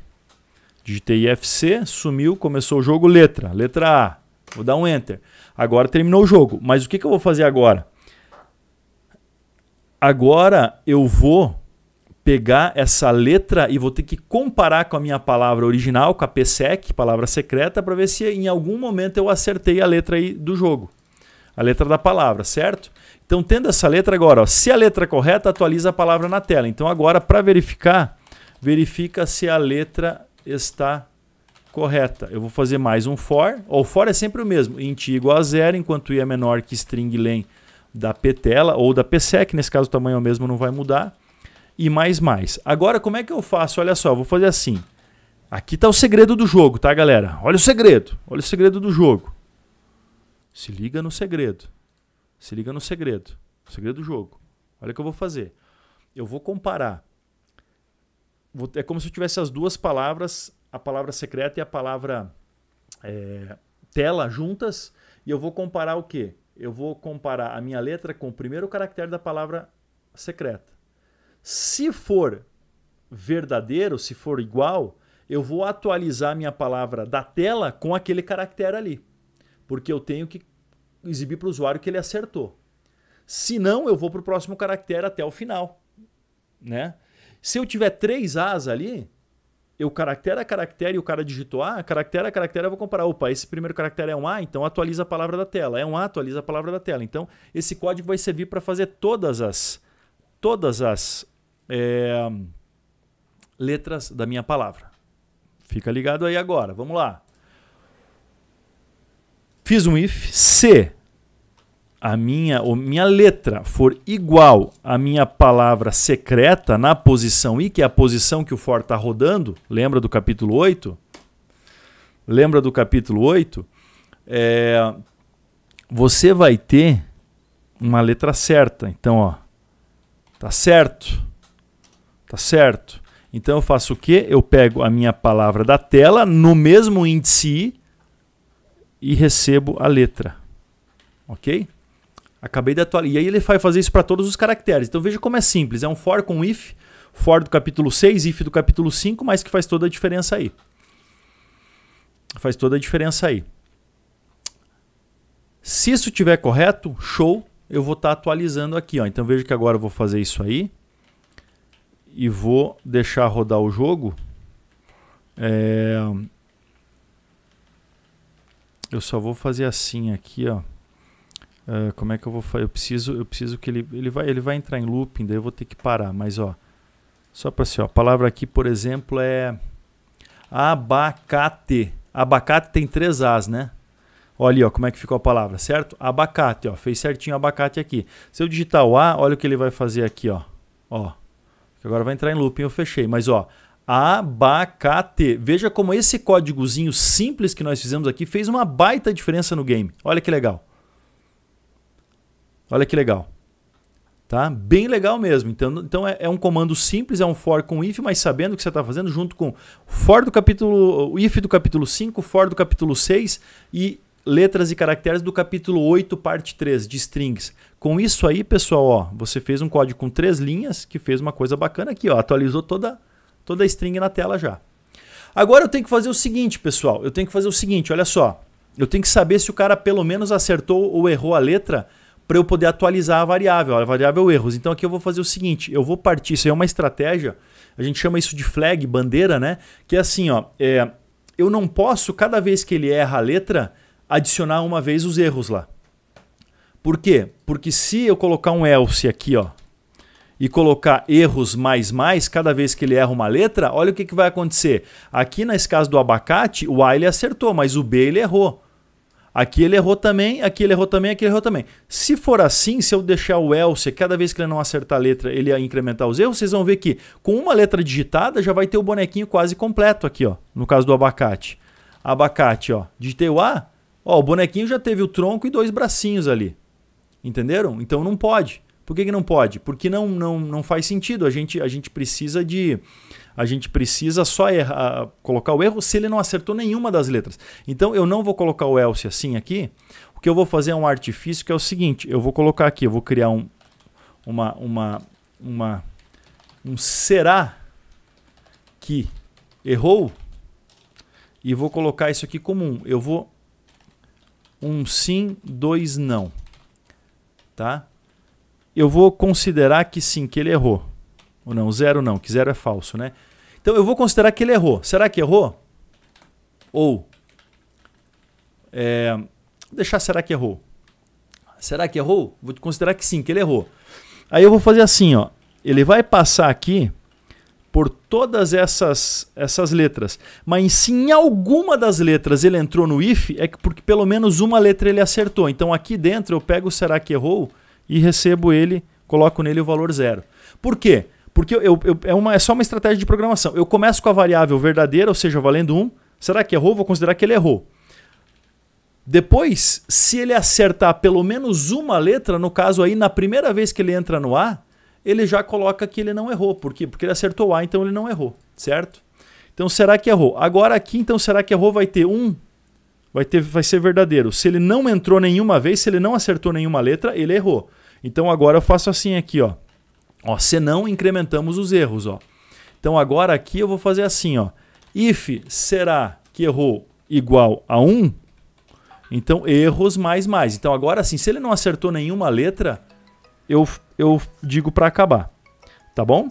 Digitei IFC, sumiu, começou o jogo, letra, letra A. Vou dar um enter. Agora terminou o jogo. Mas o que, que eu vou fazer agora? agora eu vou pegar essa letra e vou ter que comparar com a minha palavra original, com a PSEC, palavra secreta, para ver se em algum momento eu acertei a letra aí do jogo. A letra da palavra, certo? Então, tendo essa letra agora, ó, se a letra é correta, atualiza a palavra na tela. Então, agora, para verificar, verifica se a letra está correta. Eu vou fazer mais um for. O for é sempre o mesmo. int igual a zero, enquanto i é menor que string len da Petela ou da PSEC, nesse caso o tamanho é o mesmo, não vai mudar, e mais mais. Agora, como é que eu faço? Olha só, vou fazer assim. Aqui está o segredo do jogo, tá, galera? Olha o segredo, olha o segredo do jogo. Se liga no segredo. Se liga no segredo. O segredo do jogo. Olha o que eu vou fazer. Eu vou comparar. é como se eu tivesse as duas palavras, a palavra secreta e a palavra é, tela juntas, e eu vou comparar o quê? eu vou comparar a minha letra com o primeiro caractere da palavra secreta. Se for verdadeiro, se for igual, eu vou atualizar a minha palavra da tela com aquele caractere ali. Porque eu tenho que exibir para o usuário que ele acertou. Se não, eu vou para o próximo caractere até o final. Né? Se eu tiver três As ali, eu caractere a caractere e o cara digitou A, ah, caractere a caractere eu vou comparar. Opa, esse primeiro caractere é um A, então atualiza a palavra da tela. É um A, atualiza a palavra da tela. Então, esse código vai servir para fazer todas as, todas as é, letras da minha palavra. Fica ligado aí agora. Vamos lá. Fiz um if. C a minha, ou minha letra for igual à minha palavra secreta na posição I, que é a posição que o for está rodando, lembra do capítulo 8? Lembra do capítulo 8? É, você vai ter uma letra certa. Então, ó, tá certo? Tá certo? Então eu faço o quê? Eu pego a minha palavra da tela no mesmo índice I e recebo a letra. OK? Acabei de atualizar. E aí ele vai fazer isso para todos os caracteres. Então veja como é simples. É um for com if, for do capítulo 6, if do capítulo 5, mas que faz toda a diferença aí. Faz toda a diferença aí. Se isso estiver correto, show, eu vou estar tá atualizando aqui. Ó. Então veja que agora eu vou fazer isso aí. E vou deixar rodar o jogo. É... Eu só vou fazer assim aqui, ó. Uh, como é que eu vou fazer? Eu preciso, eu preciso que ele, ele vai, ele vai entrar em looping, daí eu vou ter que parar. Mas ó, só para assim, ó, a palavra aqui, por exemplo, é abacate. Abacate tem três as, né? Olha ali, ó, como é que ficou a palavra, certo? Abacate, ó, fez certinho abacate aqui. Se eu digitar o a, olha o que ele vai fazer aqui, ó. Ó. Agora vai entrar em looping, eu fechei, mas ó, abacate. Veja como esse códigozinho simples que nós fizemos aqui fez uma baita diferença no game. Olha que legal. Olha que legal. Tá? Bem legal mesmo. Então, então é, é um comando simples, é um for com if, mas sabendo o que você está fazendo, junto com for do capítulo, if do capítulo 5, for do capítulo 6 e letras e caracteres do capítulo 8, parte 3, de strings. Com isso aí, pessoal, ó, você fez um código com três linhas que fez uma coisa bacana aqui, ó, atualizou toda, toda a string na tela já. Agora eu tenho que fazer o seguinte, pessoal, eu tenho que fazer o seguinte, olha só, eu tenho que saber se o cara pelo menos acertou ou errou a letra para eu poder atualizar a variável, a variável erros. Então aqui eu vou fazer o seguinte, eu vou partir, isso aí é uma estratégia, a gente chama isso de flag, bandeira, né? Que é assim, ó, é, eu não posso, cada vez que ele erra a letra, adicionar uma vez os erros lá. Por quê? Porque se eu colocar um else aqui, ó, e colocar erros mais mais cada vez que ele erra uma letra, olha o que, que vai acontecer. Aqui nesse caso do abacate, o A ele acertou, mas o B ele errou. Aqui ele errou também, aqui ele errou também, aqui ele errou também. Se for assim, se eu deixar o else, cada vez que ele não acertar a letra, ele incrementar os erros, vocês vão ver que com uma letra digitada já vai ter o bonequinho quase completo aqui, ó. No caso do abacate. Abacate, ó. Digitei o A, ó, o bonequinho já teve o tronco e dois bracinhos ali. Entenderam? Então não pode. Por que, que não pode? Porque não, não, não faz sentido. A gente, a gente precisa de a gente precisa só errar, colocar o erro se ele não acertou nenhuma das letras. Então eu não vou colocar o else assim aqui. O que eu vou fazer é um artifício que é o seguinte: eu vou colocar aqui, eu vou criar um, uma, uma, uma, um será que errou e vou colocar isso aqui como um. Eu vou um sim, dois não, tá? Eu vou considerar que sim, que ele errou. Ou não, zero não, que zero é falso, né? Então eu vou considerar que ele errou. Será que errou? Ou. É, deixar será que errou. Será que errou? Vou considerar que sim, que ele errou. Aí eu vou fazer assim, ó. Ele vai passar aqui por todas essas essas letras. Mas se em alguma das letras ele entrou no if, é porque pelo menos uma letra ele acertou. Então aqui dentro eu pego o será que errou e recebo ele, coloco nele o valor zero. Por quê? Porque eu, eu, é, uma, é só uma estratégia de programação. Eu começo com a variável verdadeira, ou seja, valendo 1. Será que errou? Vou considerar que ele errou. Depois, se ele acertar pelo menos uma letra, no caso aí, na primeira vez que ele entra no A, ele já coloca que ele não errou. Por quê? Porque ele acertou o A, então ele não errou, certo? Então, será que errou? Agora aqui, então, será que errou? Vai ter 1, vai, ter, vai ser verdadeiro. Se ele não entrou nenhuma vez, se ele não acertou nenhuma letra, ele errou. Então, agora eu faço assim aqui, ó. Ó, senão incrementamos os erros, ó. Então agora aqui eu vou fazer assim, ó. If será que errou igual a 1, então erros mais mais. Então agora sim, se ele não acertou nenhuma letra, eu, eu digo para acabar. Tá bom?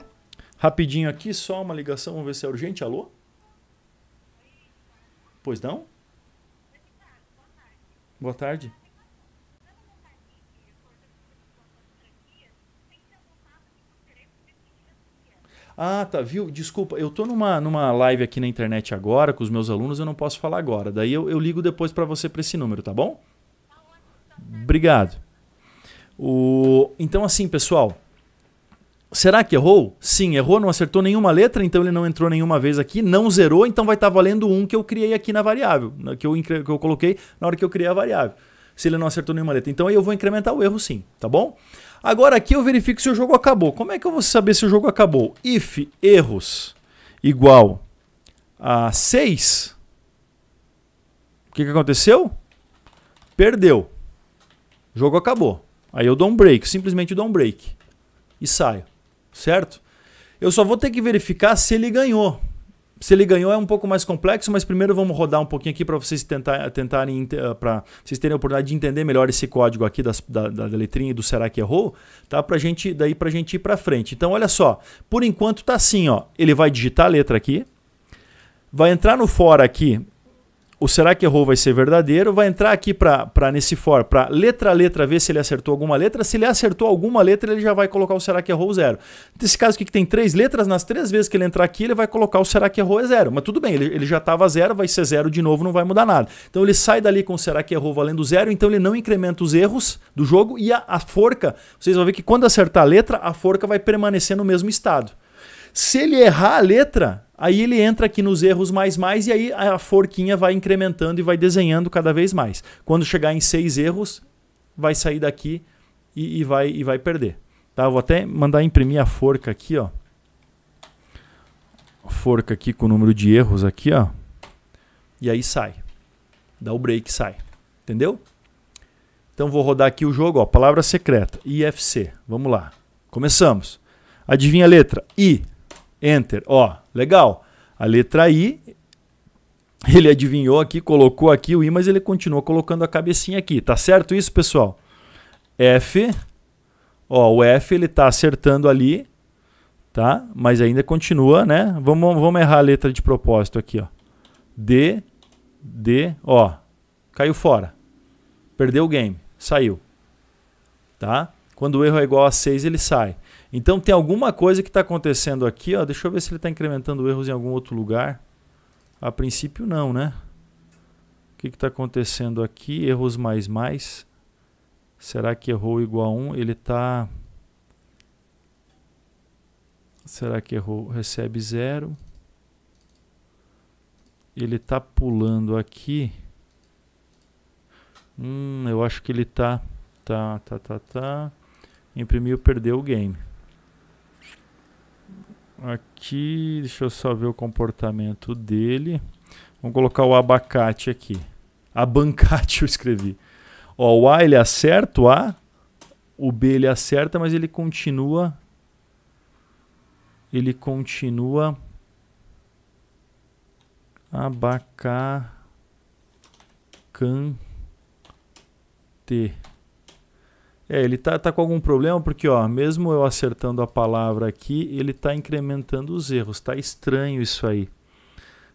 Rapidinho aqui, só uma ligação, vamos ver se é urgente. Alô? Pois não? Boa tarde. Ah, tá, viu? Desculpa, eu tô numa, numa live aqui na internet agora com os meus alunos, eu não posso falar agora. Daí eu, eu ligo depois para você para esse número, tá bom? Obrigado. O... Então, assim, pessoal. Será que errou? Sim, errou, não acertou nenhuma letra, então ele não entrou nenhuma vez aqui, não zerou, então vai estar tá valendo um que eu criei aqui na variável, que eu, que eu coloquei na hora que eu criei a variável. Se ele não acertou nenhuma letra. Então aí eu vou incrementar o erro sim, tá bom? Agora aqui eu verifico se o jogo acabou. Como é que eu vou saber se o jogo acabou? If erros igual a 6, o que, que aconteceu? Perdeu. O jogo acabou. Aí eu dou um break, simplesmente dou um break e saio, certo? Eu só vou ter que verificar se ele ganhou se ele ganhou é um pouco mais complexo, mas primeiro vamos rodar um pouquinho aqui para vocês tentar, tentarem eh, para vocês terem a oportunidade de entender melhor esse código aqui das, da, da letrinha e do será que errou, tá? Para gente daí para gente ir para frente. Então olha só, por enquanto tá assim, ó. Ele vai digitar a letra aqui, vai entrar no fora aqui o será que errou vai ser verdadeiro, vai entrar aqui para nesse for, para letra a letra ver se ele acertou alguma letra. Se ele acertou alguma letra, ele já vai colocar o será que errou zero. Nesse caso aqui que tem três letras, nas três vezes que ele entrar aqui, ele vai colocar o será que errou é zero. Mas tudo bem, ele, ele já estava zero, vai ser zero de novo, não vai mudar nada. Então ele sai dali com o será que errou valendo zero, então ele não incrementa os erros do jogo e a, a forca, vocês vão ver que quando acertar a letra, a forca vai permanecer no mesmo estado. Se ele errar a letra, Aí ele entra aqui nos erros mais mais e aí a forquinha vai incrementando e vai desenhando cada vez mais. Quando chegar em seis erros, vai sair daqui e, e vai e vai perder. Tá? Eu vou até mandar imprimir a forca aqui, ó. Forca aqui com o número de erros aqui, ó. E aí sai. Dá o break, sai. Entendeu? Então vou rodar aqui o jogo, ó. Palavra secreta, IFC. Vamos lá. Começamos. Adivinha a letra? I. Enter. Ó, legal. A letra I, ele adivinhou aqui, colocou aqui o I, mas ele continua colocando a cabecinha aqui. Tá certo isso, pessoal? F, ó, o F ele tá acertando ali, tá? Mas ainda continua, né? Vamos, vamos errar a letra de propósito aqui, ó. D, D, ó, caiu fora. Perdeu o game, saiu. Tá? Quando o erro é igual a 6, ele sai. Então tem alguma coisa que está acontecendo aqui. Ó. Deixa eu ver se ele está incrementando erros em algum outro lugar. A princípio não, né? O que está acontecendo aqui? Erros mais mais. Será que errou igual a 1? Ele está... Será que errou? Recebe 0. Ele está pulando aqui. Hum, eu acho que ele está... Tá, tá, tá, tá. tá. Imprimiu, perdeu o game. Aqui, deixa eu só ver o comportamento dele. Vamos colocar o abacate aqui. Abancate eu escrevi. Ó, o A ele acerta o A, o B ele acerta, mas ele continua ele continua abacate T. É, ele tá, tá com algum problema porque, ó, mesmo eu acertando a palavra aqui, ele tá incrementando os erros. Tá estranho isso aí.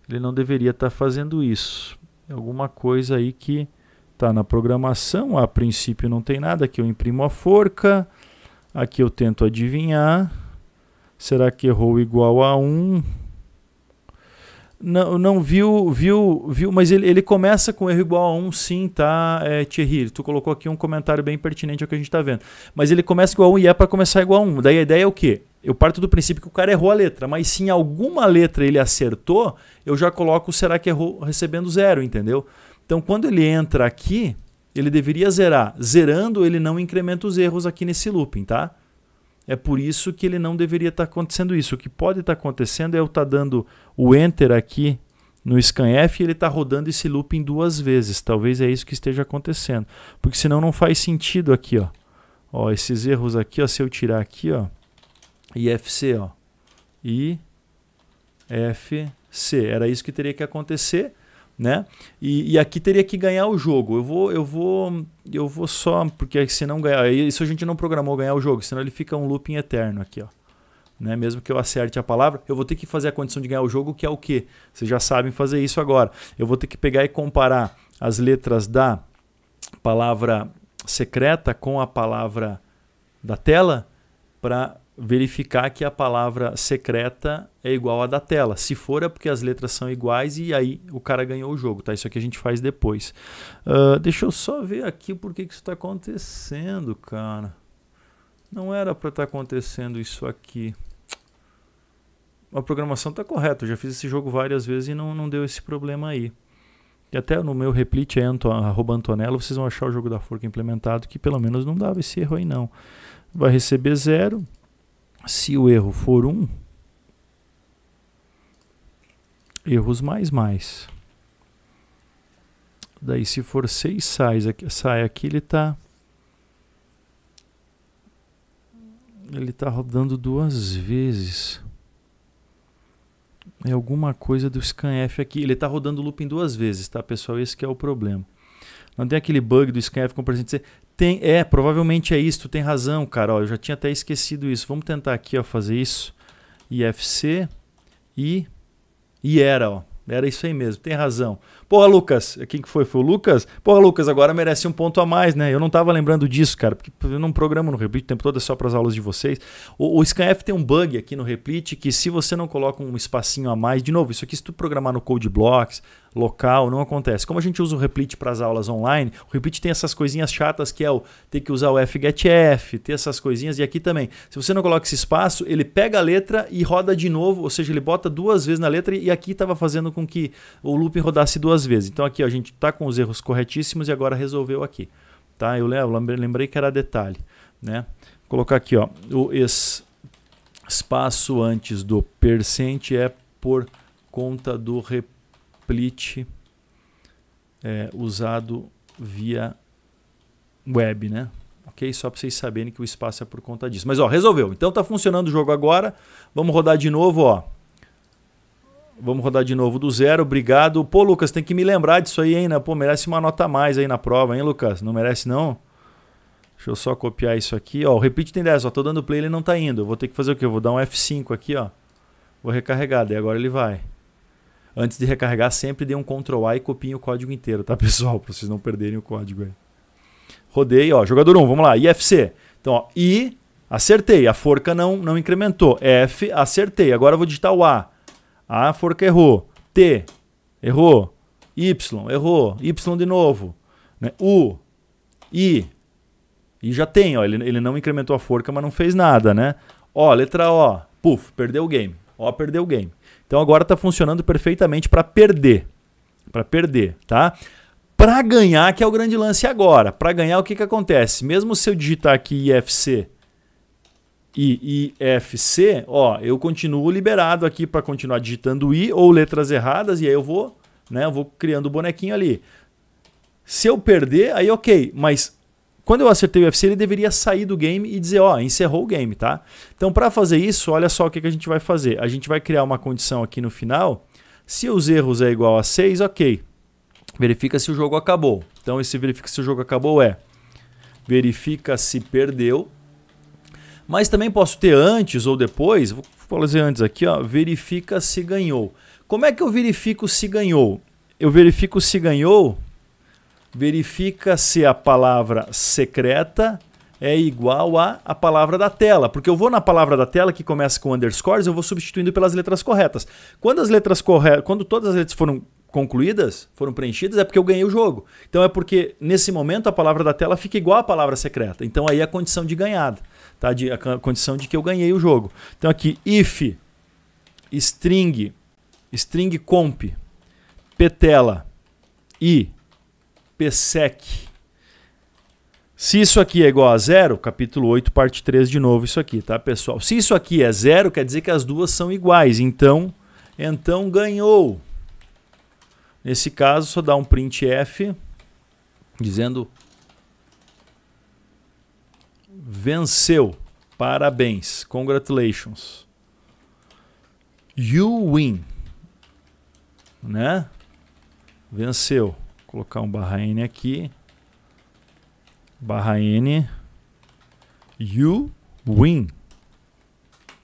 Ele não deveria estar tá fazendo isso. alguma coisa aí que tá na programação. A princípio não tem nada. Aqui eu imprimo a forca. Aqui eu tento adivinhar. Será que errou igual a 1? Não, não viu, viu, viu, mas ele, ele começa com erro igual a 1, sim, tá, é, Thierry? Tu colocou aqui um comentário bem pertinente ao que a gente tá vendo. Mas ele começa igual a 1 e é para começar igual a 1. Daí a ideia é o quê? Eu parto do princípio que o cara errou a letra, mas se em alguma letra ele acertou, eu já coloco será que errou recebendo zero, entendeu? Então quando ele entra aqui, ele deveria zerar. Zerando, ele não incrementa os erros aqui nesse looping, tá? É por isso que ele não deveria estar tá acontecendo isso. O que pode estar tá acontecendo é eu estar tá dando o enter aqui no scanf e ele está rodando esse looping duas vezes. Talvez é isso que esteja acontecendo. Porque senão não faz sentido aqui, ó. Ó, esses erros aqui, ó, se eu tirar aqui, ó, IFC, ó. IFC, era isso que teria que acontecer né? E, e, aqui teria que ganhar o jogo. Eu vou, eu vou, eu vou só porque se não ganhar, isso a gente não programou ganhar o jogo, senão ele fica um looping eterno aqui, ó. Né? Mesmo que eu acerte a palavra, eu vou ter que fazer a condição de ganhar o jogo, que é o que Vocês já sabem fazer isso agora. Eu vou ter que pegar e comparar as letras da palavra secreta com a palavra da tela para verificar que a palavra secreta é igual à da tela. Se for, é porque as letras são iguais e aí o cara ganhou o jogo, tá? Isso aqui a gente faz depois. Uh, deixa eu só ver aqui por que, que isso está acontecendo, cara. Não era para estar tá acontecendo isso aqui. A programação está correta, eu já fiz esse jogo várias vezes e não, não deu esse problema aí. E até no meu replit, é Anto, arroba Antonello, vocês vão achar o jogo da forca implementado que pelo menos não dava esse erro aí não. Vai receber zero, se o erro for 1, um, erros mais mais. Daí se for 6 sai, sai aqui, ele está ele está rodando duas vezes. É alguma coisa do scanf aqui. Ele está rodando o looping duas vezes, tá, pessoal? Esse é o problema. Não tem aquele bug do Skype com presente. tem, é, provavelmente é isso, tu tem razão, cara. Ó, eu já tinha até esquecido isso. Vamos tentar aqui, ó, fazer isso. IFC e e era, ó. Era isso aí mesmo, tem razão. Porra, Lucas, quem que foi? Foi o Lucas? Porra, Lucas, agora merece um ponto a mais, né? Eu não tava lembrando disso, cara, porque eu não programo no replit o tempo todo, é só para as aulas de vocês. O, o ScanF tem um bug aqui no replit que se você não coloca um espacinho a mais, de novo, isso aqui se tu programar no Code Blocks, local, não acontece. Como a gente usa o replit para as aulas online, o replit tem essas coisinhas chatas que é o ter que usar o fgetf, ter essas coisinhas, e aqui também. Se você não coloca esse espaço, ele pega a letra e roda de novo, ou seja, ele bota duas vezes na letra e aqui estava fazendo com que o loop rodasse duas vezes. Então aqui ó, a gente está com os erros corretíssimos e agora resolveu aqui. Tá? Eu lembrei que era detalhe. Né? Vou colocar aqui ó, o es espaço antes do percent é por conta do replit split é, usado via web, né? Ok? Só para vocês saberem que o espaço é por conta disso. Mas ó, resolveu. Então tá funcionando o jogo agora. Vamos rodar de novo, ó. Vamos rodar de novo do zero, obrigado. Pô, Lucas, tem que me lembrar disso aí, hein? Né? Pô, merece uma nota a mais aí na prova, hein, Lucas? Não merece, não? Deixa eu só copiar isso aqui. Ó, o repeat tem 10, ó. Tô dando play, ele não tá indo. Eu vou ter que fazer o quê? Eu vou dar um F5 aqui, ó. Vou recarregar, daí agora ele vai. Antes de recarregar, sempre dê um Ctrl A e copie o código inteiro, tá, pessoal? Para vocês não perderem o código aí. Rodei, ó, jogador 1, vamos lá, IFC. Então, ó, I, acertei, a forca não, não incrementou. F, acertei, agora eu vou digitar o A. A, a forca errou. T, errou. Y, errou. Y de novo. Né? U, I. E já tem, ó, ele, ele não incrementou a forca, mas não fez nada, né? Ó, letra O, puf, perdeu o game. Ó, perdeu o game. Então agora está funcionando perfeitamente para perder. Para perder, tá? Para ganhar, que é o grande lance agora. Para ganhar, o que, que acontece? Mesmo se eu digitar aqui IFC e IFC, ó, eu continuo liberado aqui para continuar digitando I ou letras erradas, e aí eu vou, né, eu vou criando o bonequinho ali. Se eu perder, aí ok, mas quando eu acertei o UFC, ele deveria sair do game e dizer, ó, oh, encerrou o game, tá? Então, para fazer isso, olha só o que, que a gente vai fazer. A gente vai criar uma condição aqui no final. Se os erros é igual a 6, ok. Verifica se o jogo acabou. Então, esse verifica se o jogo acabou é verifica se perdeu. Mas também posso ter antes ou depois, vou fazer antes aqui, ó, verifica se ganhou. Como é que eu verifico se ganhou? Eu verifico se ganhou verifica se a palavra secreta é igual a a palavra da tela, porque eu vou na palavra da tela que começa com underscores, eu vou substituindo pelas letras corretas. Quando as letras corretas, quando todas as letras foram concluídas, foram preenchidas, é porque eu ganhei o jogo. Então é porque nesse momento a palavra da tela fica igual à palavra secreta. Então aí é a condição de ganhada, tá? De, a condição de que eu ganhei o jogo. Então aqui if string string comp petela e PSEC. Se isso aqui é igual a zero, capítulo 8, parte 3, de novo, isso aqui, tá, pessoal? Se isso aqui é zero, quer dizer que as duas são iguais. Então, então ganhou. Nesse caso, só dá um printf dizendo venceu. Parabéns. Congratulations. You win. Né? Venceu colocar um barra N aqui. Barra N. You win.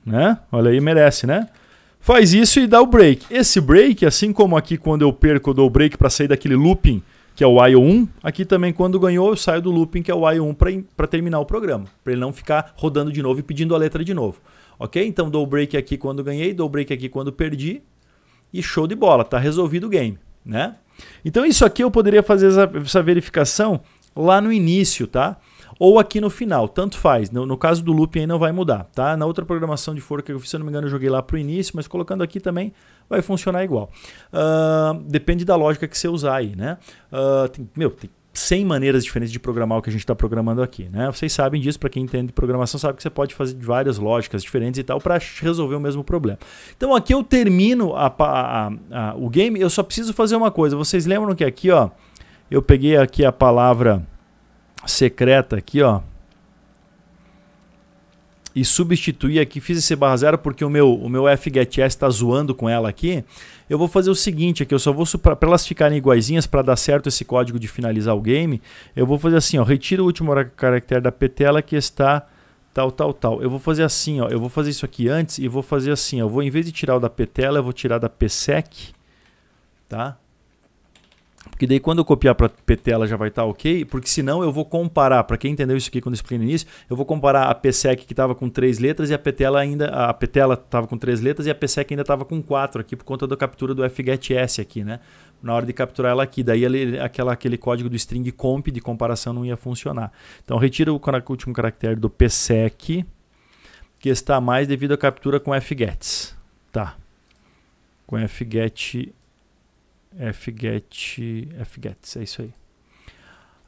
Né? Olha aí, merece, né? Faz isso e dá o break. Esse break, assim como aqui quando eu perco, eu dou o break para sair daquele looping, que é o io 1. Aqui também, quando ganhou, eu saio do looping, que é o io 1, para terminar o programa. Para ele não ficar rodando de novo e pedindo a letra de novo. Ok? Então dou o break aqui quando ganhei, dou o break aqui quando perdi. E show de bola, tá resolvido o game, né? Então isso aqui eu poderia fazer essa verificação lá no início, tá? Ou aqui no final, tanto faz. No, no caso do looping aí não vai mudar, tá? Na outra programação de forca que eu fiz, se eu não me engano, eu joguei lá para o início, mas colocando aqui também vai funcionar igual. Uh, depende da lógica que você usar aí, né? Uh, tem, meu, tem 100 maneiras diferentes de programar o que a gente está programando aqui. Né? Vocês sabem disso, para quem entende programação, sabe que você pode fazer várias lógicas diferentes e tal para resolver o mesmo problema. Então aqui eu termino a, a, a, o game, eu só preciso fazer uma coisa. Vocês lembram que aqui ó, eu peguei aqui a palavra secreta aqui, ó, e substituir aqui, fiz esse barra zero porque o meu, o meu fgetS está zoando com ela aqui. Eu vou fazer o seguinte aqui, eu só vou, para elas ficarem iguaizinhas, para dar certo esse código de finalizar o game, eu vou fazer assim, ó, retira o último caractere da ptela que está tal, tal, tal. Eu vou fazer assim, ó, eu vou fazer isso aqui antes e vou fazer assim, ó, eu vou, em vez de tirar o da ptela, eu vou tirar da psec, tá? Porque daí quando eu copiar para PT ela já vai estar tá ok, porque senão eu vou comparar, para quem entendeu isso aqui quando eu expliquei no início, eu vou comparar a PSEC que estava com três letras e a PTela ainda, a PTela estava com três letras e a PSEC ainda estava com quatro aqui por conta da captura do fgetS aqui, né? Na hora de capturar ela aqui, daí ele, aquela, aquele código do string comp de comparação não ia funcionar. Então retira o último caractere do PSEC, que está mais devido à captura com fgets. Tá. Com fgets fget, f_get, é isso aí.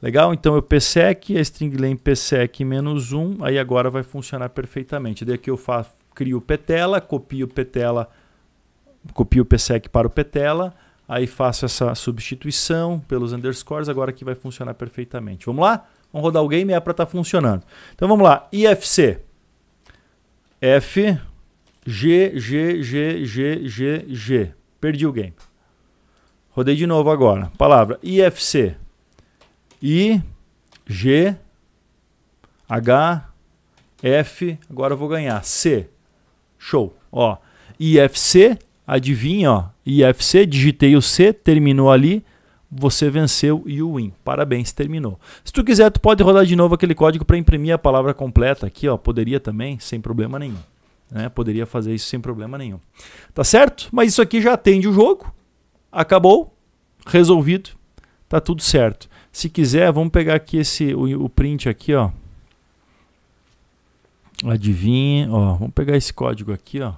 Legal? Então eu psec, a string len psec menos 1, aí agora vai funcionar perfeitamente. Daqui eu faço, crio o petela, copio o petela, copio o psec para o petela, aí faço essa substituição pelos underscores, agora que vai funcionar perfeitamente. Vamos lá? Vamos rodar o game, é para estar tá funcionando. Então vamos lá, IFC. F, G, G, G, G, G, G. Perdi o game. Rodei de novo agora. Palavra IFC. I, G, H, F. Agora eu vou ganhar. C. Show. Ó, IFC, adivinha, ó. IFC, digitei o C, terminou ali. Você venceu e o win. Parabéns, terminou. Se tu quiser, tu pode rodar de novo aquele código para imprimir a palavra completa aqui, ó. Poderia também, sem problema nenhum. Né? Poderia fazer isso sem problema nenhum. Tá certo? Mas isso aqui já atende o jogo. Acabou, resolvido, tá tudo certo. Se quiser, vamos pegar aqui esse o, o print aqui, ó. Adivinha, ó, vamos pegar esse código aqui, ó.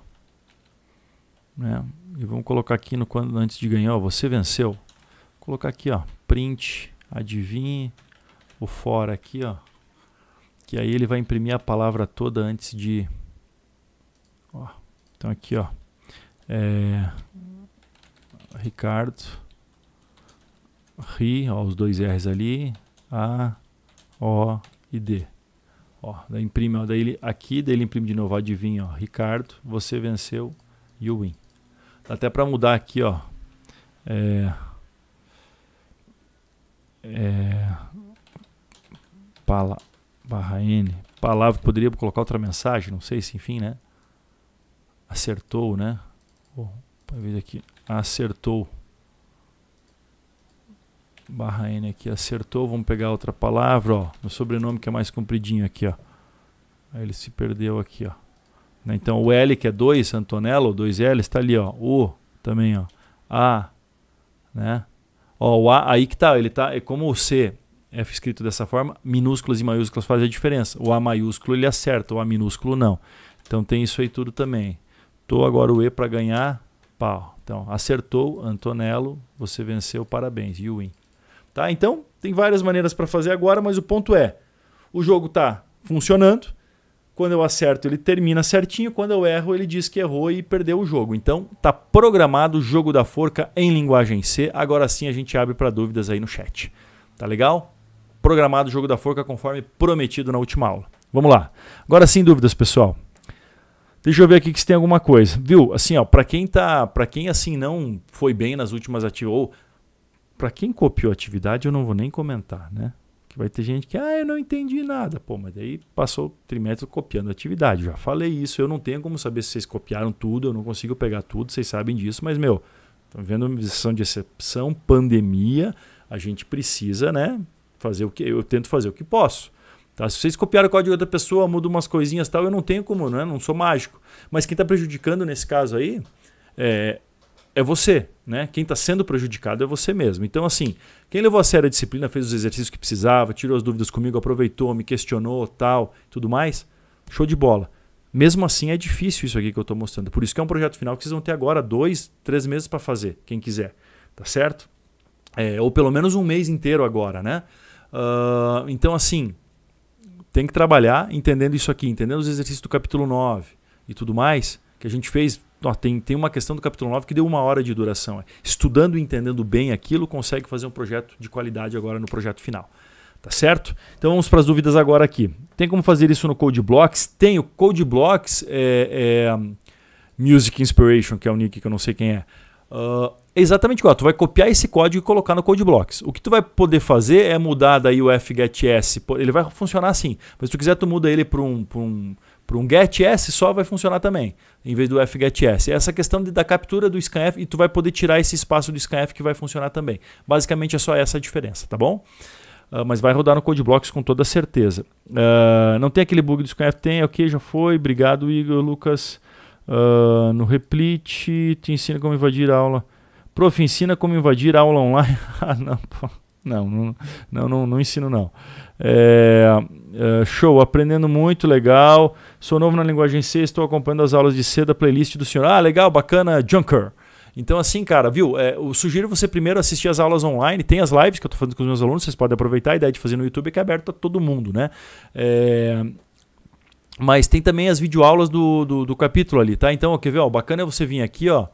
Né? E vamos colocar aqui no quando antes de ganhar, ó, você venceu. Vou colocar aqui, ó, print, adivinha, o fora aqui, ó. Que aí ele vai imprimir a palavra toda antes de ó. Então aqui, ó. É, Ricardo, Ri, ó, os dois R's ali, A, O e D. Ó, daí imprime, ó, daí ele, aqui, daí ele imprime de novo, adivinha, ó, Ricardo, você venceu, you win. Dá até para mudar aqui, ó, é, é, pala, barra N, palavra, poderia colocar outra mensagem, não sei se, enfim, né, acertou, né, Vou ver aqui, acertou. Barra N aqui, acertou. Vamos pegar outra palavra, ó. Meu sobrenome que é mais compridinho aqui, ó. Aí ele se perdeu aqui, ó. Né, então o L que é 2, Antonello, 2L, está ali, ó. O também, ó. A, né? Ó, o A aí que tá, ele tá, é como o C é escrito dessa forma, minúsculas e maiúsculas fazem a diferença. O A maiúsculo ele acerta, o A minúsculo não. Então tem isso aí tudo também. Tô agora o E para ganhar Pau. Então, acertou, Antonello, você venceu, parabéns, you win. Tá? Então, tem várias maneiras para fazer agora, mas o ponto é, o jogo está funcionando, quando eu acerto, ele termina certinho. Quando eu erro, ele diz que errou e perdeu o jogo. Então, tá programado o jogo da forca em linguagem C. Agora sim a gente abre para dúvidas aí no chat. Tá legal? Programado o jogo da forca conforme prometido na última aula. Vamos lá. Agora sim dúvidas, pessoal. Deixa eu ver aqui que se tem alguma coisa. Viu? Assim, ó, para quem tá, para quem assim não foi bem nas últimas atividades, ou para quem copiou a atividade, eu não vou nem comentar, né? Que vai ter gente que, ah, eu não entendi nada. Pô, mas daí passou o trimestre copiando atividade. Já falei isso, eu não tenho como saber se vocês copiaram tudo, eu não consigo pegar tudo, vocês sabem disso, mas meu, estão vendo uma situação de exceção, pandemia, a gente precisa, né, fazer o que eu tento fazer o que posso. Tá? Se vocês copiaram o código da pessoa, mudam umas coisinhas tal, eu não tenho como, né? não sou mágico. Mas quem está prejudicando nesse caso aí é, é você, né? Quem está sendo prejudicado é você mesmo. Então, assim, quem levou a sério a disciplina, fez os exercícios que precisava, tirou as dúvidas comigo, aproveitou, me questionou, tal, tudo mais, show de bola. Mesmo assim, é difícil isso aqui que eu estou mostrando. Por isso que é um projeto final que vocês vão ter agora dois, três meses para fazer, quem quiser, tá certo? É, ou pelo menos um mês inteiro agora, né? Uh, então, assim, tem que trabalhar entendendo isso aqui, entendendo os exercícios do capítulo 9 e tudo mais, que a gente fez. Ó, tem, tem uma questão do capítulo 9 que deu uma hora de duração. Estudando e entendendo bem aquilo, consegue fazer um projeto de qualidade agora no projeto final. Tá certo? Então vamos para as dúvidas agora aqui. Tem como fazer isso no Code Blocks? Tem o Code Blocks é, é, Music Inspiration, que é o nick que eu não sei quem é. Uh, exatamente igual. Tu vai copiar esse código e colocar no code blocks. O que tu vai poder fazer é mudar daí o fgets. Ele vai funcionar assim. Mas se tu quiser, tu muda ele para um, pra um, pra um gets só, vai funcionar também. Em vez do fgets. É essa questão de, da captura do scanf. E tu vai poder tirar esse espaço do scanf que vai funcionar também. Basicamente é só essa a diferença, tá bom? Uh, mas vai rodar no code blocks com toda certeza. Uh, não tem aquele bug do scanf? Tem, ok, já foi. Obrigado, Igor, Lucas. Uh, no replit, te ensina como invadir a aula. Prof, ensina como invadir aula online. ah, não, pô. Não, não, não, não, não, ensino não. É, é, show, aprendendo muito, legal. Sou novo na linguagem C, estou acompanhando as aulas de C da playlist do senhor. Ah, legal, bacana, Junker. Então, assim, cara, viu? É, eu sugiro você primeiro assistir as aulas online. Tem as lives que eu estou fazendo com os meus alunos, vocês podem aproveitar. A ideia de fazer no YouTube é que é aberto a todo mundo, né? É, mas tem também as videoaulas do, do, do capítulo ali, tá? Então, quer ver? Ó, bacana é você vir aqui, ó.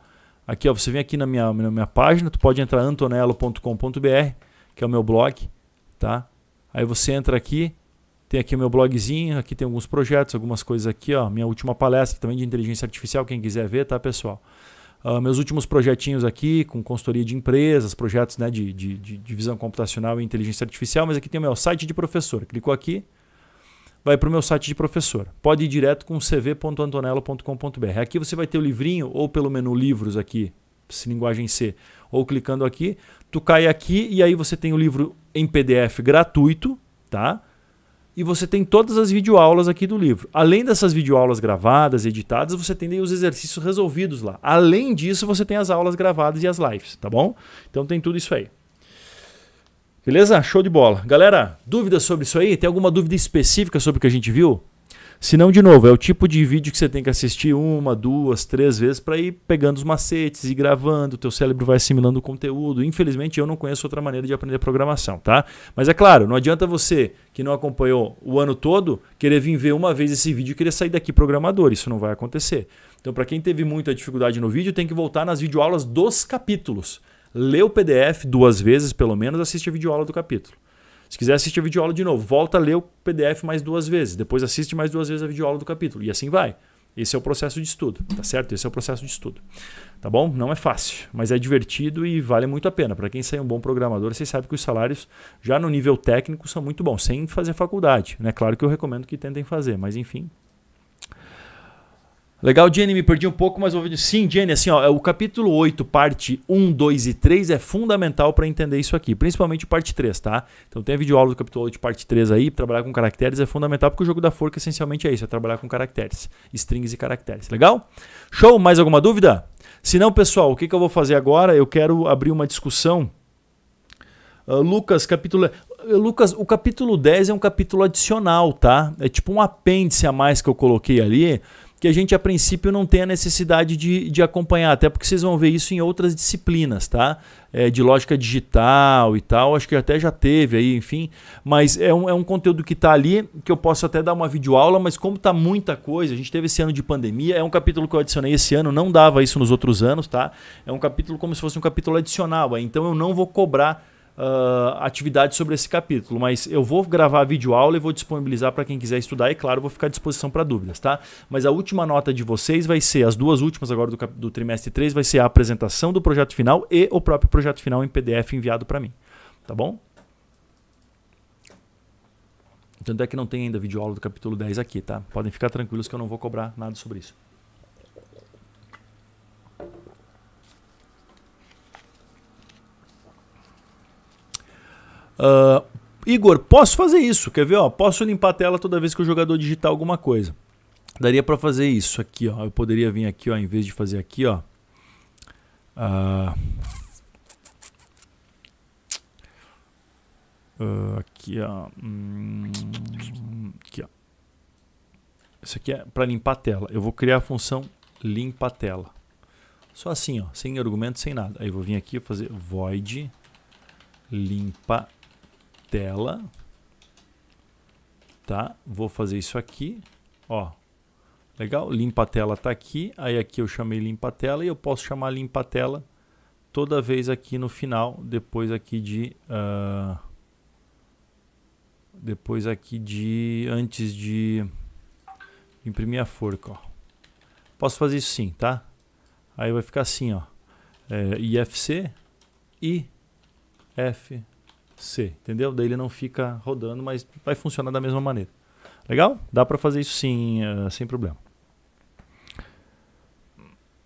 Aqui, ó, você vem aqui na minha, na minha página, tu pode entrar antonello.com.br, que é o meu blog, tá? Aí você entra aqui, tem aqui o meu blogzinho, aqui tem alguns projetos, algumas coisas aqui, ó, minha última palestra também de inteligência artificial, quem quiser ver, tá, pessoal? Uh, meus últimos projetinhos aqui, com consultoria de empresas, projetos né, de, de, de, visão computacional e inteligência artificial, mas aqui tem o meu site de professor. Clicou aqui, vai para o meu site de professor. Pode ir direto com cv.antonello.com.br. Aqui você vai ter o livrinho, ou pelo menu livros aqui, linguagem C, ou clicando aqui, tu cai aqui e aí você tem o livro em PDF gratuito, tá? E você tem todas as videoaulas aqui do livro. Além dessas videoaulas gravadas, editadas, você tem os exercícios resolvidos lá. Além disso, você tem as aulas gravadas e as lives, tá bom? Então tem tudo isso aí. Beleza? Show de bola. Galera, dúvidas sobre isso aí? Tem alguma dúvida específica sobre o que a gente viu? Se não, de novo, é o tipo de vídeo que você tem que assistir uma, duas, três vezes para ir pegando os macetes e gravando, o teu cérebro vai assimilando o conteúdo. Infelizmente, eu não conheço outra maneira de aprender programação, tá? Mas é claro, não adianta você que não acompanhou o ano todo querer vir ver uma vez esse vídeo e querer sair daqui programador, isso não vai acontecer. Então, para quem teve muita dificuldade no vídeo, tem que voltar nas videoaulas dos capítulos lê o PDF duas vezes, pelo menos, assiste a videoaula do capítulo. Se quiser assistir a videoaula de novo, volta a ler o PDF mais duas vezes, depois assiste mais duas vezes a videoaula do capítulo. E assim vai. Esse é o processo de estudo, tá certo? Esse é o processo de estudo. Tá bom? Não é fácil, mas é divertido e vale muito a pena. Para quem sai um bom programador, vocês sabem que os salários já no nível técnico são muito bons, sem fazer faculdade. Né? Claro que eu recomendo que tentem fazer, mas enfim, Legal, Jenny, me perdi um pouco, mas vídeo Sim, Jenny, assim, ó, é, o capítulo 8, parte 1, 2 e 3 é fundamental para entender isso aqui, principalmente parte 3, tá? Então tem a videoaula do capítulo 8, parte 3 aí, trabalhar com caracteres é fundamental, porque o jogo da forca essencialmente é isso, é trabalhar com caracteres, strings e caracteres, legal? Show, mais alguma dúvida? Se não, pessoal, o que, que eu vou fazer agora? Eu quero abrir uma discussão. Uh, Lucas, capítulo. Eh, Lucas, o capítulo 10 é um capítulo adicional, tá? É tipo um apêndice a mais que eu coloquei ali que a gente a princípio não tem a necessidade de, de acompanhar, até porque vocês vão ver isso em outras disciplinas, tá? É, de lógica digital e tal, acho que até já teve aí, enfim. Mas é um, é um conteúdo que está ali, que eu posso até dar uma videoaula, mas como está muita coisa, a gente teve esse ano de pandemia, é um capítulo que eu adicionei esse ano, não dava isso nos outros anos, tá? É um capítulo como se fosse um capítulo adicional, aí, é, então eu não vou cobrar uh, ah, atividades sobre esse capítulo, mas eu vou gravar vídeo aula e vou disponibilizar para quem quiser estudar e, claro, vou ficar à disposição para dúvidas, tá? Mas a última nota de vocês vai ser, as duas últimas agora do, do trimestre 3, vai ser a apresentação do projeto final e o próprio projeto final em PDF enviado para mim, tá bom? Tanto é que não tem ainda vídeo aula do capítulo 10 aqui, tá? Podem ficar tranquilos que eu não vou cobrar nada sobre isso. Uh, Igor, posso fazer isso? Quer ver? Ó, posso limpar a tela toda vez que o jogador digitar alguma coisa. Daria para fazer isso aqui, ó. Eu poderia vir aqui, ó, em vez de fazer aqui, ó. Uh, aqui, ó. Hum, aqui, ó. Isso aqui é para limpar a tela. Eu vou criar a função limpa a tela. Só assim, ó, sem argumento, sem nada. Aí eu vou vir aqui fazer void limpa tela, tá? Vou fazer isso aqui, ó. Legal? Limpa tela está aqui, aí aqui eu chamei limpa tela e eu posso chamar limpa tela toda vez aqui no final, depois aqui de... Uh, depois aqui de... antes de imprimir a forca, ó. Posso fazer isso sim, tá? Aí vai ficar assim, ó. É, IFC, I, F, C, entendeu? Daí ele não fica rodando, mas vai funcionar da mesma maneira. Legal? Dá para fazer isso sim, uh, sem problema.